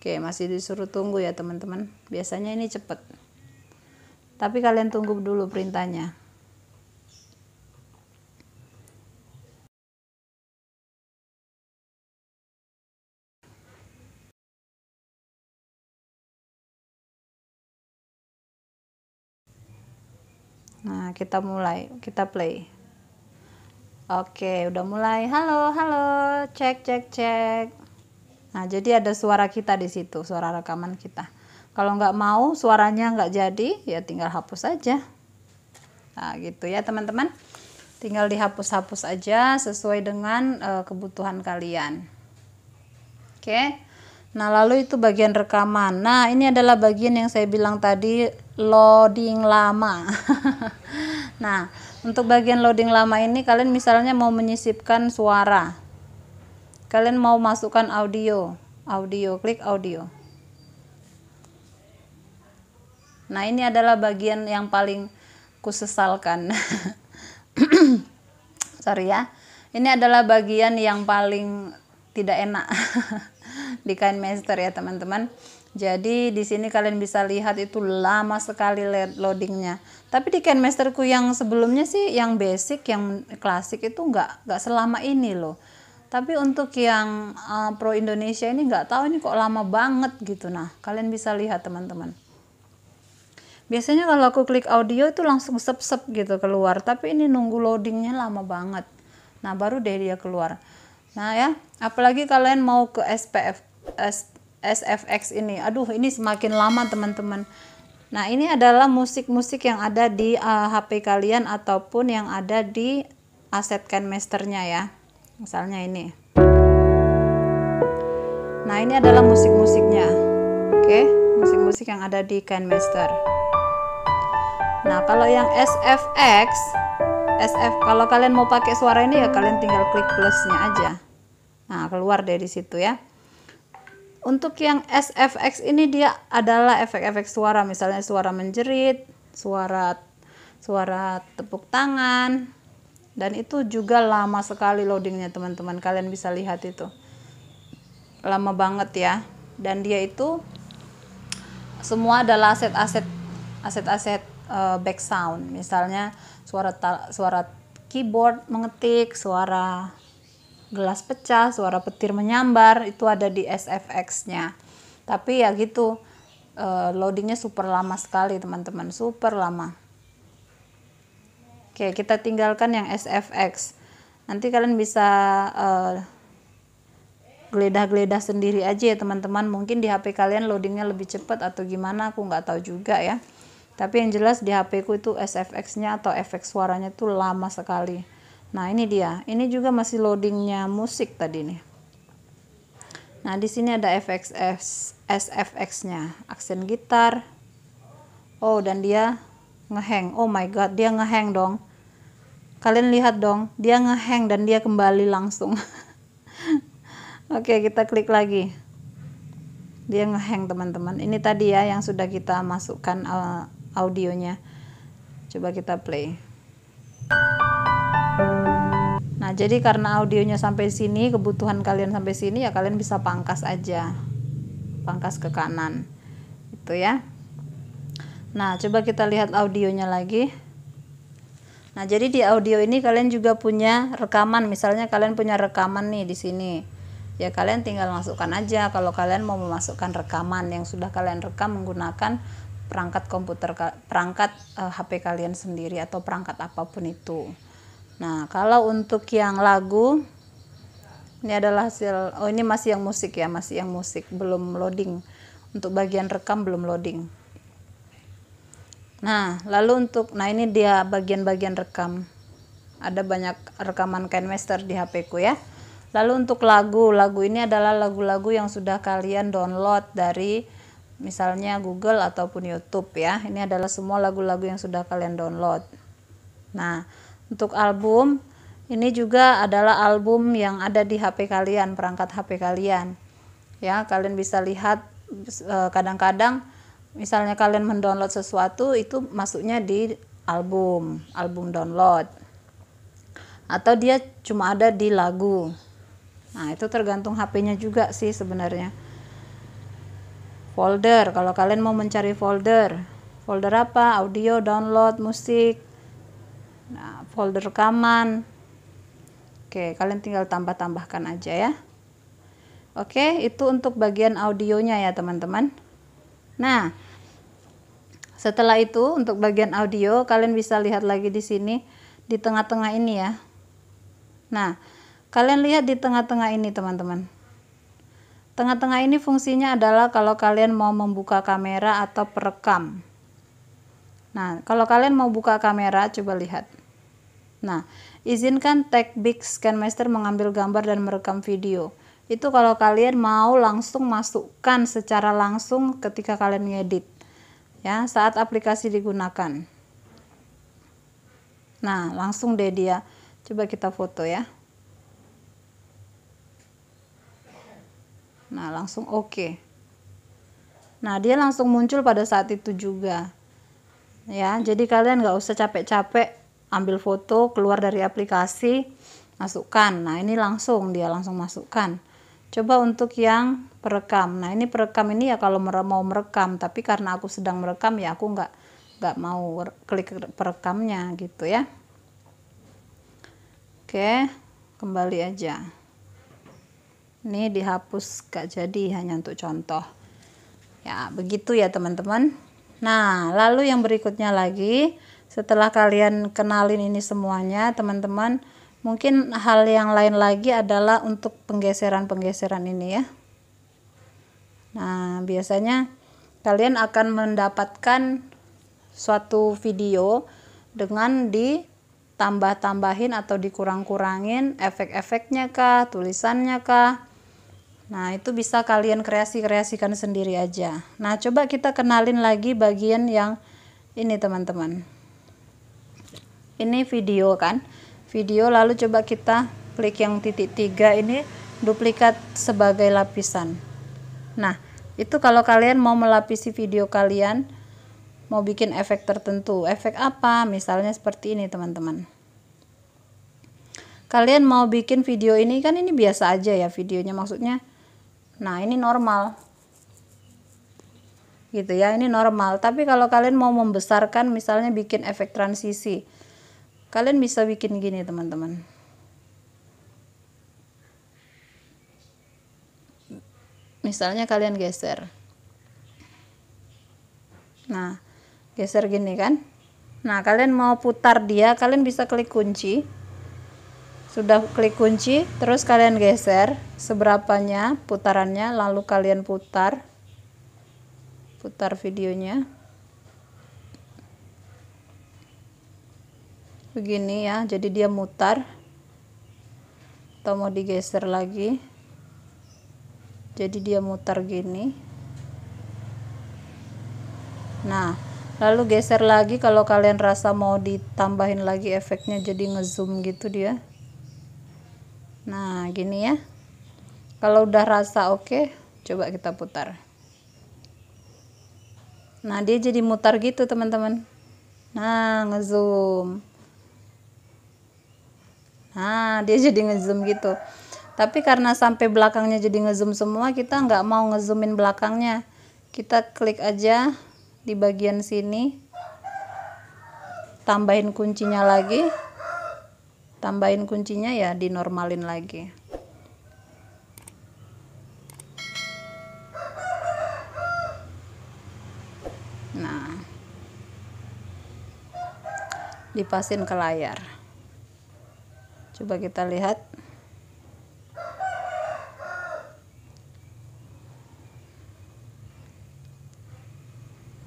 A: Oke, masih disuruh tunggu ya teman-teman. Biasanya ini cepet Tapi kalian tunggu dulu perintahnya. Nah, kita mulai, kita play. Oke, udah mulai. Halo, halo, cek, cek, cek. Nah, jadi ada suara kita di situ, suara rekaman kita. Kalau nggak mau suaranya nggak jadi, ya tinggal hapus aja. Nah, gitu ya teman-teman. Tinggal dihapus-hapus aja sesuai dengan uh, kebutuhan kalian. Oke. Okay? Nah, lalu itu bagian rekaman. Nah, ini adalah bagian yang saya bilang tadi loading lama. nah, untuk bagian loading lama ini kalian misalnya mau menyisipkan suara kalian mau masukkan audio audio klik audio nah ini adalah bagian yang paling kusesalkan sorry ya ini adalah bagian yang paling tidak enak di kain master ya teman-teman jadi di sini kalian bisa lihat itu lama sekali loadingnya tapi di kain masterku yang sebelumnya sih yang basic yang klasik itu nggak nggak selama ini loh tapi untuk yang uh, pro Indonesia ini nggak tahu ini kok lama banget gitu. Nah, kalian bisa lihat teman-teman. Biasanya kalau aku klik audio itu langsung sep-sep gitu keluar, tapi ini nunggu loadingnya lama banget. Nah, baru deh dia keluar. Nah ya, apalagi kalian mau ke SPF S, SFX ini. Aduh, ini semakin lama teman-teman. Nah, ini adalah musik-musik yang ada di uh, eh, HP kalian ataupun yang ada di asetkan masternya ya misalnya ini nah ini adalah musik-musiknya oke musik-musik yang ada di Master. nah kalau yang SFX SF kalau kalian mau pakai suara ini ya kalian tinggal klik plusnya aja nah keluar dari situ ya untuk yang SFX ini dia adalah efek-efek suara misalnya suara menjerit suara suara tepuk tangan dan itu juga lama sekali loadingnya teman-teman kalian bisa lihat itu lama banget ya dan dia itu semua adalah aset-aset aset-aset uh, back sound misalnya suara suara keyboard mengetik suara gelas pecah suara petir menyambar itu ada di SFX nya tapi ya gitu uh, loadingnya super lama sekali teman-teman super lama Oke, kita tinggalkan yang SFX. Nanti kalian bisa eh, geledah-geledah sendiri aja ya teman-teman. Mungkin di HP kalian loadingnya lebih cepat atau gimana, aku nggak tahu juga ya. Tapi yang jelas di HP ku itu SFX-nya atau efek suaranya tuh lama sekali. Nah ini dia, ini juga masih loadingnya musik tadi nih. Nah, di sini ada FX SFX-nya, aksen gitar. Oh, dan dia ngeheng. Oh my god, dia ngeheng dong kalian lihat dong dia ngehang dan dia kembali langsung oke okay, kita klik lagi dia ngehang teman-teman ini tadi ya yang sudah kita masukkan eh, audionya coba kita play nah jadi karena audionya sampai sini kebutuhan kalian sampai sini ya kalian bisa pangkas aja pangkas ke kanan itu ya nah coba kita lihat audionya lagi Nah, jadi di audio ini kalian juga punya rekaman. Misalnya kalian punya rekaman nih di sini. Ya, kalian tinggal masukkan aja kalau kalian mau memasukkan rekaman yang sudah kalian rekam menggunakan perangkat komputer perangkat uh, eh, HP kalian sendiri atau perangkat apapun itu. Nah, kalau untuk yang lagu ini adalah hasil oh ini masih yang musik ya, masih yang musik belum loading. Untuk bagian rekam belum loading. Nah, lalu untuk nah ini dia bagian-bagian rekam. Ada banyak rekaman kenmaster di HP ku ya. Lalu untuk lagu, lagu ini adalah lagu-lagu yang sudah kalian download dari misalnya Google ataupun YouTube ya. Ini adalah semua lagu-lagu yang sudah kalian download. Nah, untuk album ini juga adalah album yang ada di HP kalian, perangkat HP kalian. Ya, kalian bisa lihat eh, kadang-kadang misalnya kalian mendownload sesuatu itu masuknya di album album download atau dia cuma ada di lagu nah itu tergantung HP-nya juga sih sebenarnya folder kalau kalian mau mencari folder folder apa audio download musik nah, folder rekaman oke kalian tinggal tambah-tambahkan aja ya oke itu untuk bagian audionya ya teman-teman Nah, setelah itu untuk bagian audio kalian bisa lihat lagi di sini di tengah-tengah ini ya. Nah, kalian lihat di tengah-tengah ini teman-teman. Tengah-tengah ini fungsinya adalah kalau kalian mau membuka kamera atau perekam. Nah, kalau kalian mau buka kamera coba lihat. Nah, izinkan Tech Big Scan Master mengambil gambar dan merekam video itu kalau kalian mau langsung masukkan secara langsung ketika kalian ngedit ya saat aplikasi digunakan nah langsung deh dia coba kita foto ya nah langsung oke okay. nah dia langsung muncul pada saat itu juga ya jadi kalian nggak usah capek-capek ambil foto keluar dari aplikasi masukkan nah ini langsung dia langsung masukkan Coba untuk yang perekam. Nah ini perekam ini ya kalau mau merekam, tapi karena aku sedang merekam ya aku nggak nggak mau klik perekamnya gitu ya. Oke, kembali aja. Ini dihapus gak jadi hanya untuk contoh. Ya begitu ya teman-teman. Nah lalu yang berikutnya lagi setelah kalian kenalin ini semuanya teman-teman mungkin hal yang lain lagi adalah untuk penggeseran-penggeseran ini ya nah biasanya kalian akan mendapatkan suatu video dengan ditambah-tambahin atau dikurang-kurangin efek-efeknya kah tulisannya kah Nah, itu bisa kalian kreasi-kreasikan sendiri aja. Nah, coba kita kenalin lagi bagian yang ini, teman-teman. Ini video kan video lalu coba kita klik yang titik tiga ini duplikat sebagai lapisan nah itu kalau kalian mau melapisi video kalian mau bikin efek tertentu efek apa misalnya seperti ini teman-teman kalian mau bikin video ini kan ini biasa aja ya videonya maksudnya nah ini normal gitu ya ini normal tapi kalau kalian mau membesarkan misalnya bikin efek transisi kalian bisa bikin gini teman-teman misalnya kalian geser nah geser gini kan nah kalian mau putar dia kalian bisa klik kunci sudah klik kunci terus kalian geser seberapanya putarannya lalu kalian putar putar videonya begini ya jadi dia mutar atau mau digeser lagi jadi dia mutar gini nah lalu geser lagi kalau kalian rasa mau ditambahin lagi efeknya jadi ngezoom gitu dia nah gini ya kalau udah rasa oke okay, coba kita putar nah dia jadi mutar gitu teman-teman nah ngezoom nah dia jadi ngezoom gitu tapi karena sampai belakangnya jadi ngezoom semua kita nggak mau ngezoomin belakangnya kita klik aja di bagian sini tambahin kuncinya lagi tambahin kuncinya ya dinormalin lagi nah dipasin ke layar coba kita lihat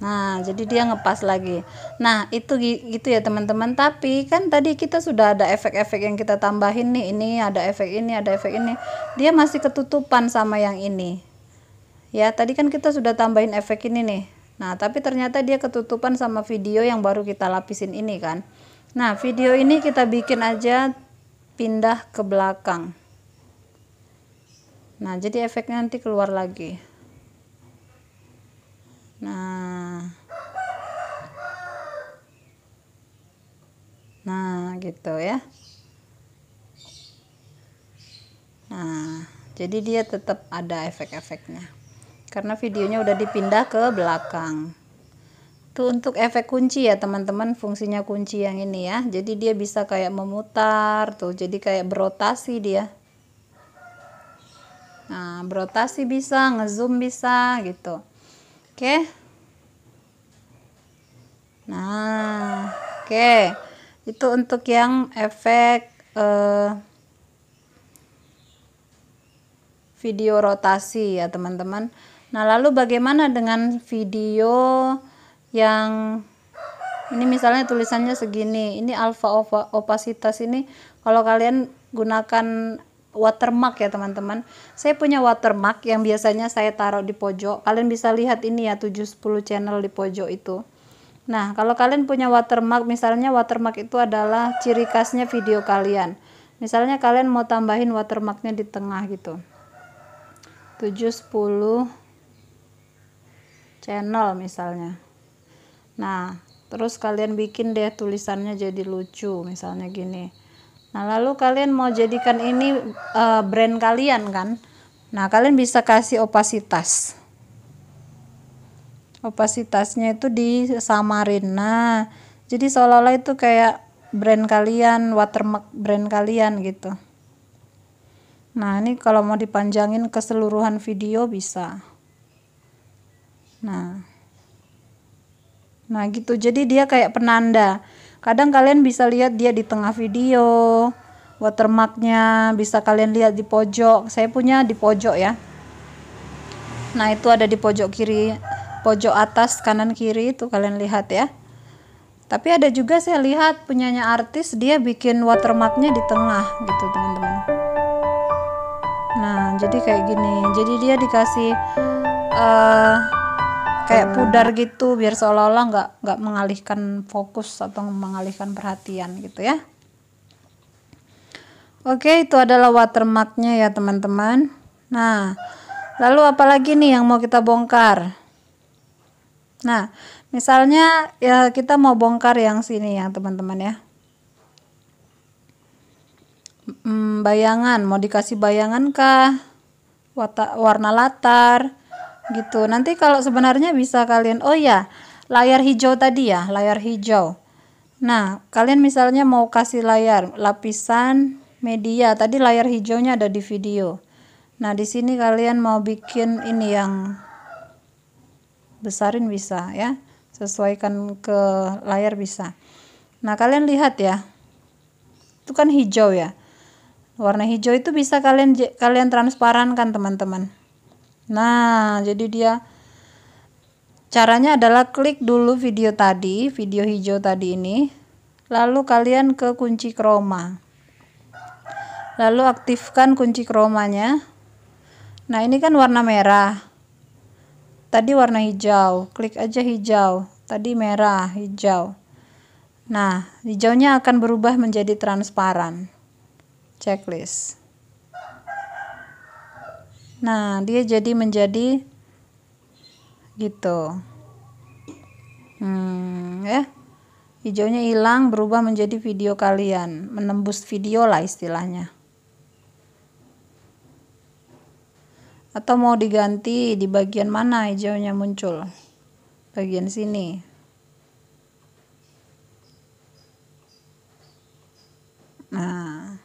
A: Nah, jadi dia ngepas lagi. Nah, itu gitu ya teman-teman. Tapi kan tadi kita sudah ada efek-efek yang kita tambahin nih. Ini ada efek ini, ada efek ini. Dia masih ketutupan sama yang ini. Ya, tadi kan kita sudah tambahin efek ini nih. Nah, tapi ternyata dia ketutupan sama video yang baru kita lapisin ini kan. Nah, video ini kita bikin aja pindah ke belakang nah jadi efeknya nanti keluar lagi nah nah gitu ya nah jadi dia tetap ada efek-efeknya karena videonya udah dipindah ke belakang Tuh untuk efek kunci ya teman-teman, fungsinya kunci yang ini ya. Jadi dia bisa kayak memutar tuh, jadi kayak berotasi dia. Nah, berotasi bisa, ngezoom bisa gitu. Oke. Nah, oke. Itu untuk yang efek eh, video rotasi ya teman-teman. Nah, lalu bagaimana dengan video yang ini misalnya tulisannya segini ini alfa opasitas ini kalau kalian gunakan watermark ya teman-teman saya punya watermark yang biasanya saya taruh di pojok kalian bisa lihat ini ya 710 channel di pojok itu nah kalau kalian punya watermark misalnya watermark itu adalah ciri khasnya video kalian misalnya kalian mau tambahin watermarknya di tengah gitu 710 channel misalnya Nah, terus kalian bikin deh tulisannya jadi lucu, misalnya gini. Nah, lalu kalian mau jadikan ini uh, brand kalian kan? Nah, kalian bisa kasih opasitas. Opasitasnya itu disamarin. Nah, jadi seolah-olah itu kayak brand kalian, watermark brand kalian gitu. Nah, ini kalau mau dipanjangin keseluruhan video bisa. Nah, Nah, gitu. Jadi dia kayak penanda. Kadang kalian bisa lihat dia di tengah video, watermarknya bisa kalian lihat di pojok. Saya punya di pojok ya. Nah, itu ada di pojok kiri, pojok atas, kanan kiri itu kalian lihat ya. Tapi ada juga saya lihat punyanya artis dia bikin watermarknya di tengah gitu, teman-teman. Nah, jadi kayak gini. Jadi dia dikasih uh, kayak pudar gitu biar seolah-olah nggak nggak mengalihkan fokus atau mengalihkan perhatian gitu ya oke itu adalah watermarknya ya teman-teman nah lalu apa lagi nih yang mau kita bongkar nah misalnya ya kita mau bongkar yang sini ya teman-teman ya hmm, bayangan mau dikasih bayangan kah warna latar gitu nanti kalau sebenarnya bisa kalian oh ya layar hijau tadi ya layar hijau nah kalian misalnya mau kasih layar lapisan media tadi layar hijaunya ada di video nah di sini kalian mau bikin ini yang besarin bisa ya sesuaikan ke layar bisa nah kalian lihat ya itu kan hijau ya warna hijau itu bisa kalian kalian transparankan teman-teman Nah, jadi dia caranya adalah klik dulu video tadi, video hijau tadi ini. Lalu kalian ke kunci chroma. Lalu aktifkan kunci chromanya. Nah, ini kan warna merah. Tadi warna hijau, klik aja hijau. Tadi merah, hijau. Nah, hijaunya akan berubah menjadi transparan. Checklist. Nah, dia jadi menjadi gitu. Hmm, ya. Hijaunya hilang berubah menjadi video kalian, menembus video lah istilahnya. Atau mau diganti di bagian mana hijaunya muncul? Bagian sini. Nah,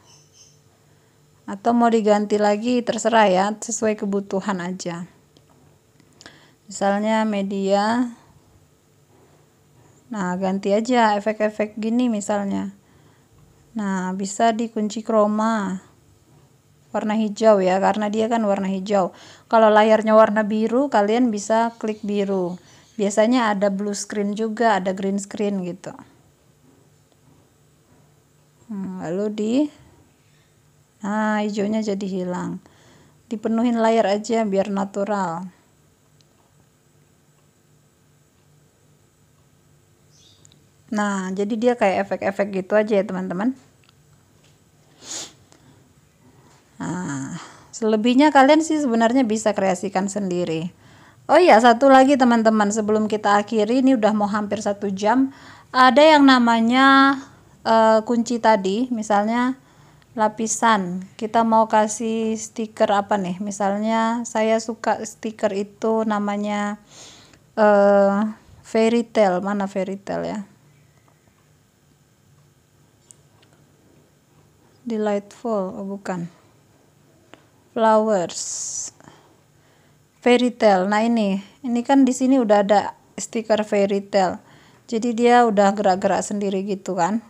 A: atau mau diganti lagi terserah ya sesuai kebutuhan aja misalnya media nah ganti aja efek-efek gini misalnya nah bisa dikunci kroma warna hijau ya karena dia kan warna hijau kalau layarnya warna biru kalian bisa klik biru biasanya ada blue screen juga ada green screen gitu hmm, lalu di nah hijaunya jadi hilang dipenuhin layar aja biar natural nah jadi dia kayak efek-efek gitu aja ya teman-teman nah selebihnya kalian sih sebenarnya bisa kreasikan sendiri Oh iya, satu lagi teman-teman sebelum kita akhiri ini udah mau hampir satu jam. Ada yang namanya uh, kunci tadi, misalnya lapisan kita mau kasih stiker apa nih misalnya saya suka stiker itu namanya uh, fairy tale mana fairy tale ya delightful oh bukan flowers fairy tale nah ini ini kan di sini udah ada stiker fairy tale jadi dia udah gerak-gerak sendiri gitu kan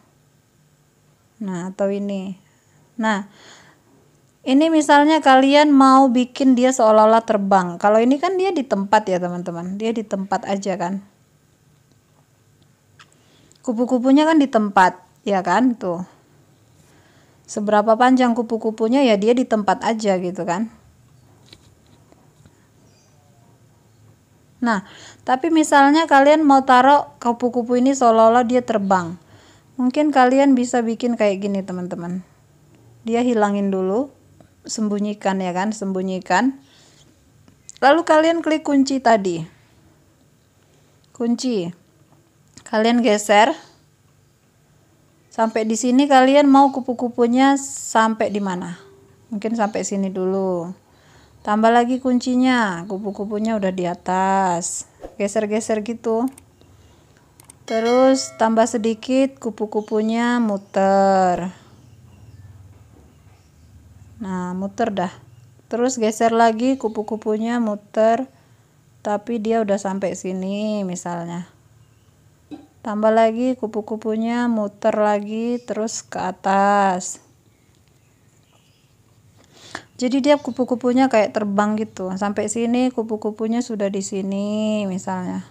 A: nah atau ini Nah, ini misalnya kalian mau bikin dia seolah-olah terbang. Kalau ini kan dia di tempat ya teman-teman. Dia di tempat aja kan. Kupu-kupunya kan di tempat, ya kan? Tuh. Seberapa panjang kupu-kupunya ya dia di tempat aja gitu kan. Nah, tapi misalnya kalian mau taruh kupu-kupu ini seolah-olah dia terbang. Mungkin kalian bisa bikin kayak gini teman-teman dia hilangin dulu sembunyikan ya kan sembunyikan lalu kalian klik kunci tadi kunci kalian geser sampai di sini kalian mau kupu-kupunya sampai di mana mungkin sampai sini dulu tambah lagi kuncinya kupu-kupunya udah di atas geser-geser gitu terus tambah sedikit kupu-kupunya muter nah muter dah terus geser lagi kupu-kupunya muter tapi dia udah sampai sini misalnya tambah lagi kupu-kupunya muter lagi terus ke atas jadi dia kupu-kupunya kayak terbang gitu sampai sini kupu-kupunya sudah di sini misalnya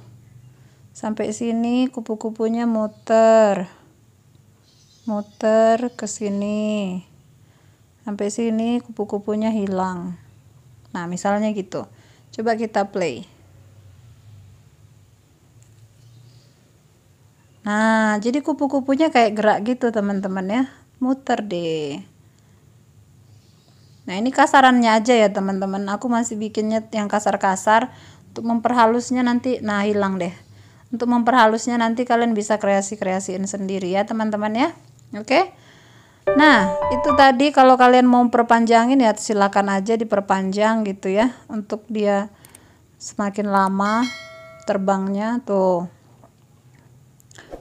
A: sampai sini kupu-kupunya muter muter ke sini sampai sini kupu-kupunya hilang nah misalnya gitu coba kita play nah jadi kupu-kupunya kayak gerak gitu teman-teman ya muter deh nah ini kasarannya aja ya teman-teman aku masih bikinnya yang kasar-kasar untuk memperhalusnya nanti nah hilang deh untuk memperhalusnya nanti kalian bisa kreasi-kreasiin sendiri ya teman-teman ya oke okay? Nah, itu tadi kalau kalian mau perpanjangin ya silakan aja diperpanjang gitu ya untuk dia semakin lama terbangnya tuh.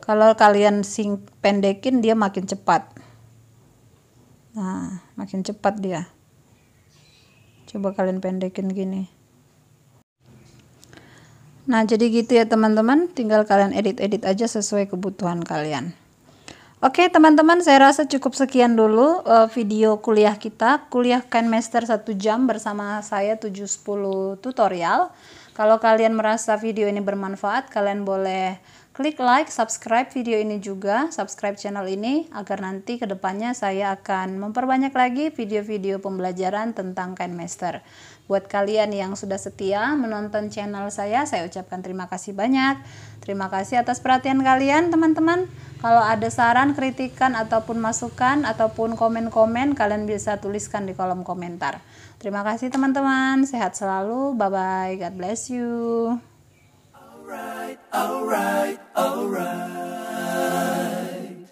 A: Kalau kalian sing pendekin dia makin cepat. Nah, makin cepat dia. Coba kalian pendekin gini. Nah, jadi gitu ya teman-teman, tinggal kalian edit-edit aja sesuai kebutuhan kalian. Oke teman-teman saya rasa cukup sekian dulu uh, video kuliah kita kuliah kain master 1 jam bersama saya 710 tutorial kalau kalian merasa video ini bermanfaat kalian boleh klik like subscribe video ini juga subscribe channel ini agar nanti kedepannya saya akan memperbanyak lagi video-video pembelajaran tentang kain master Buat kalian yang sudah setia menonton channel saya, saya ucapkan terima kasih banyak. Terima kasih atas perhatian kalian, teman-teman. Kalau ada saran, kritikan, ataupun masukan, ataupun komen-komen, kalian bisa tuliskan di kolom komentar. Terima kasih, teman-teman. Sehat selalu. Bye-bye. God bless you. Alright, alright, alright.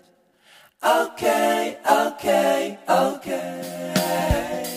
A: Okay, okay, okay.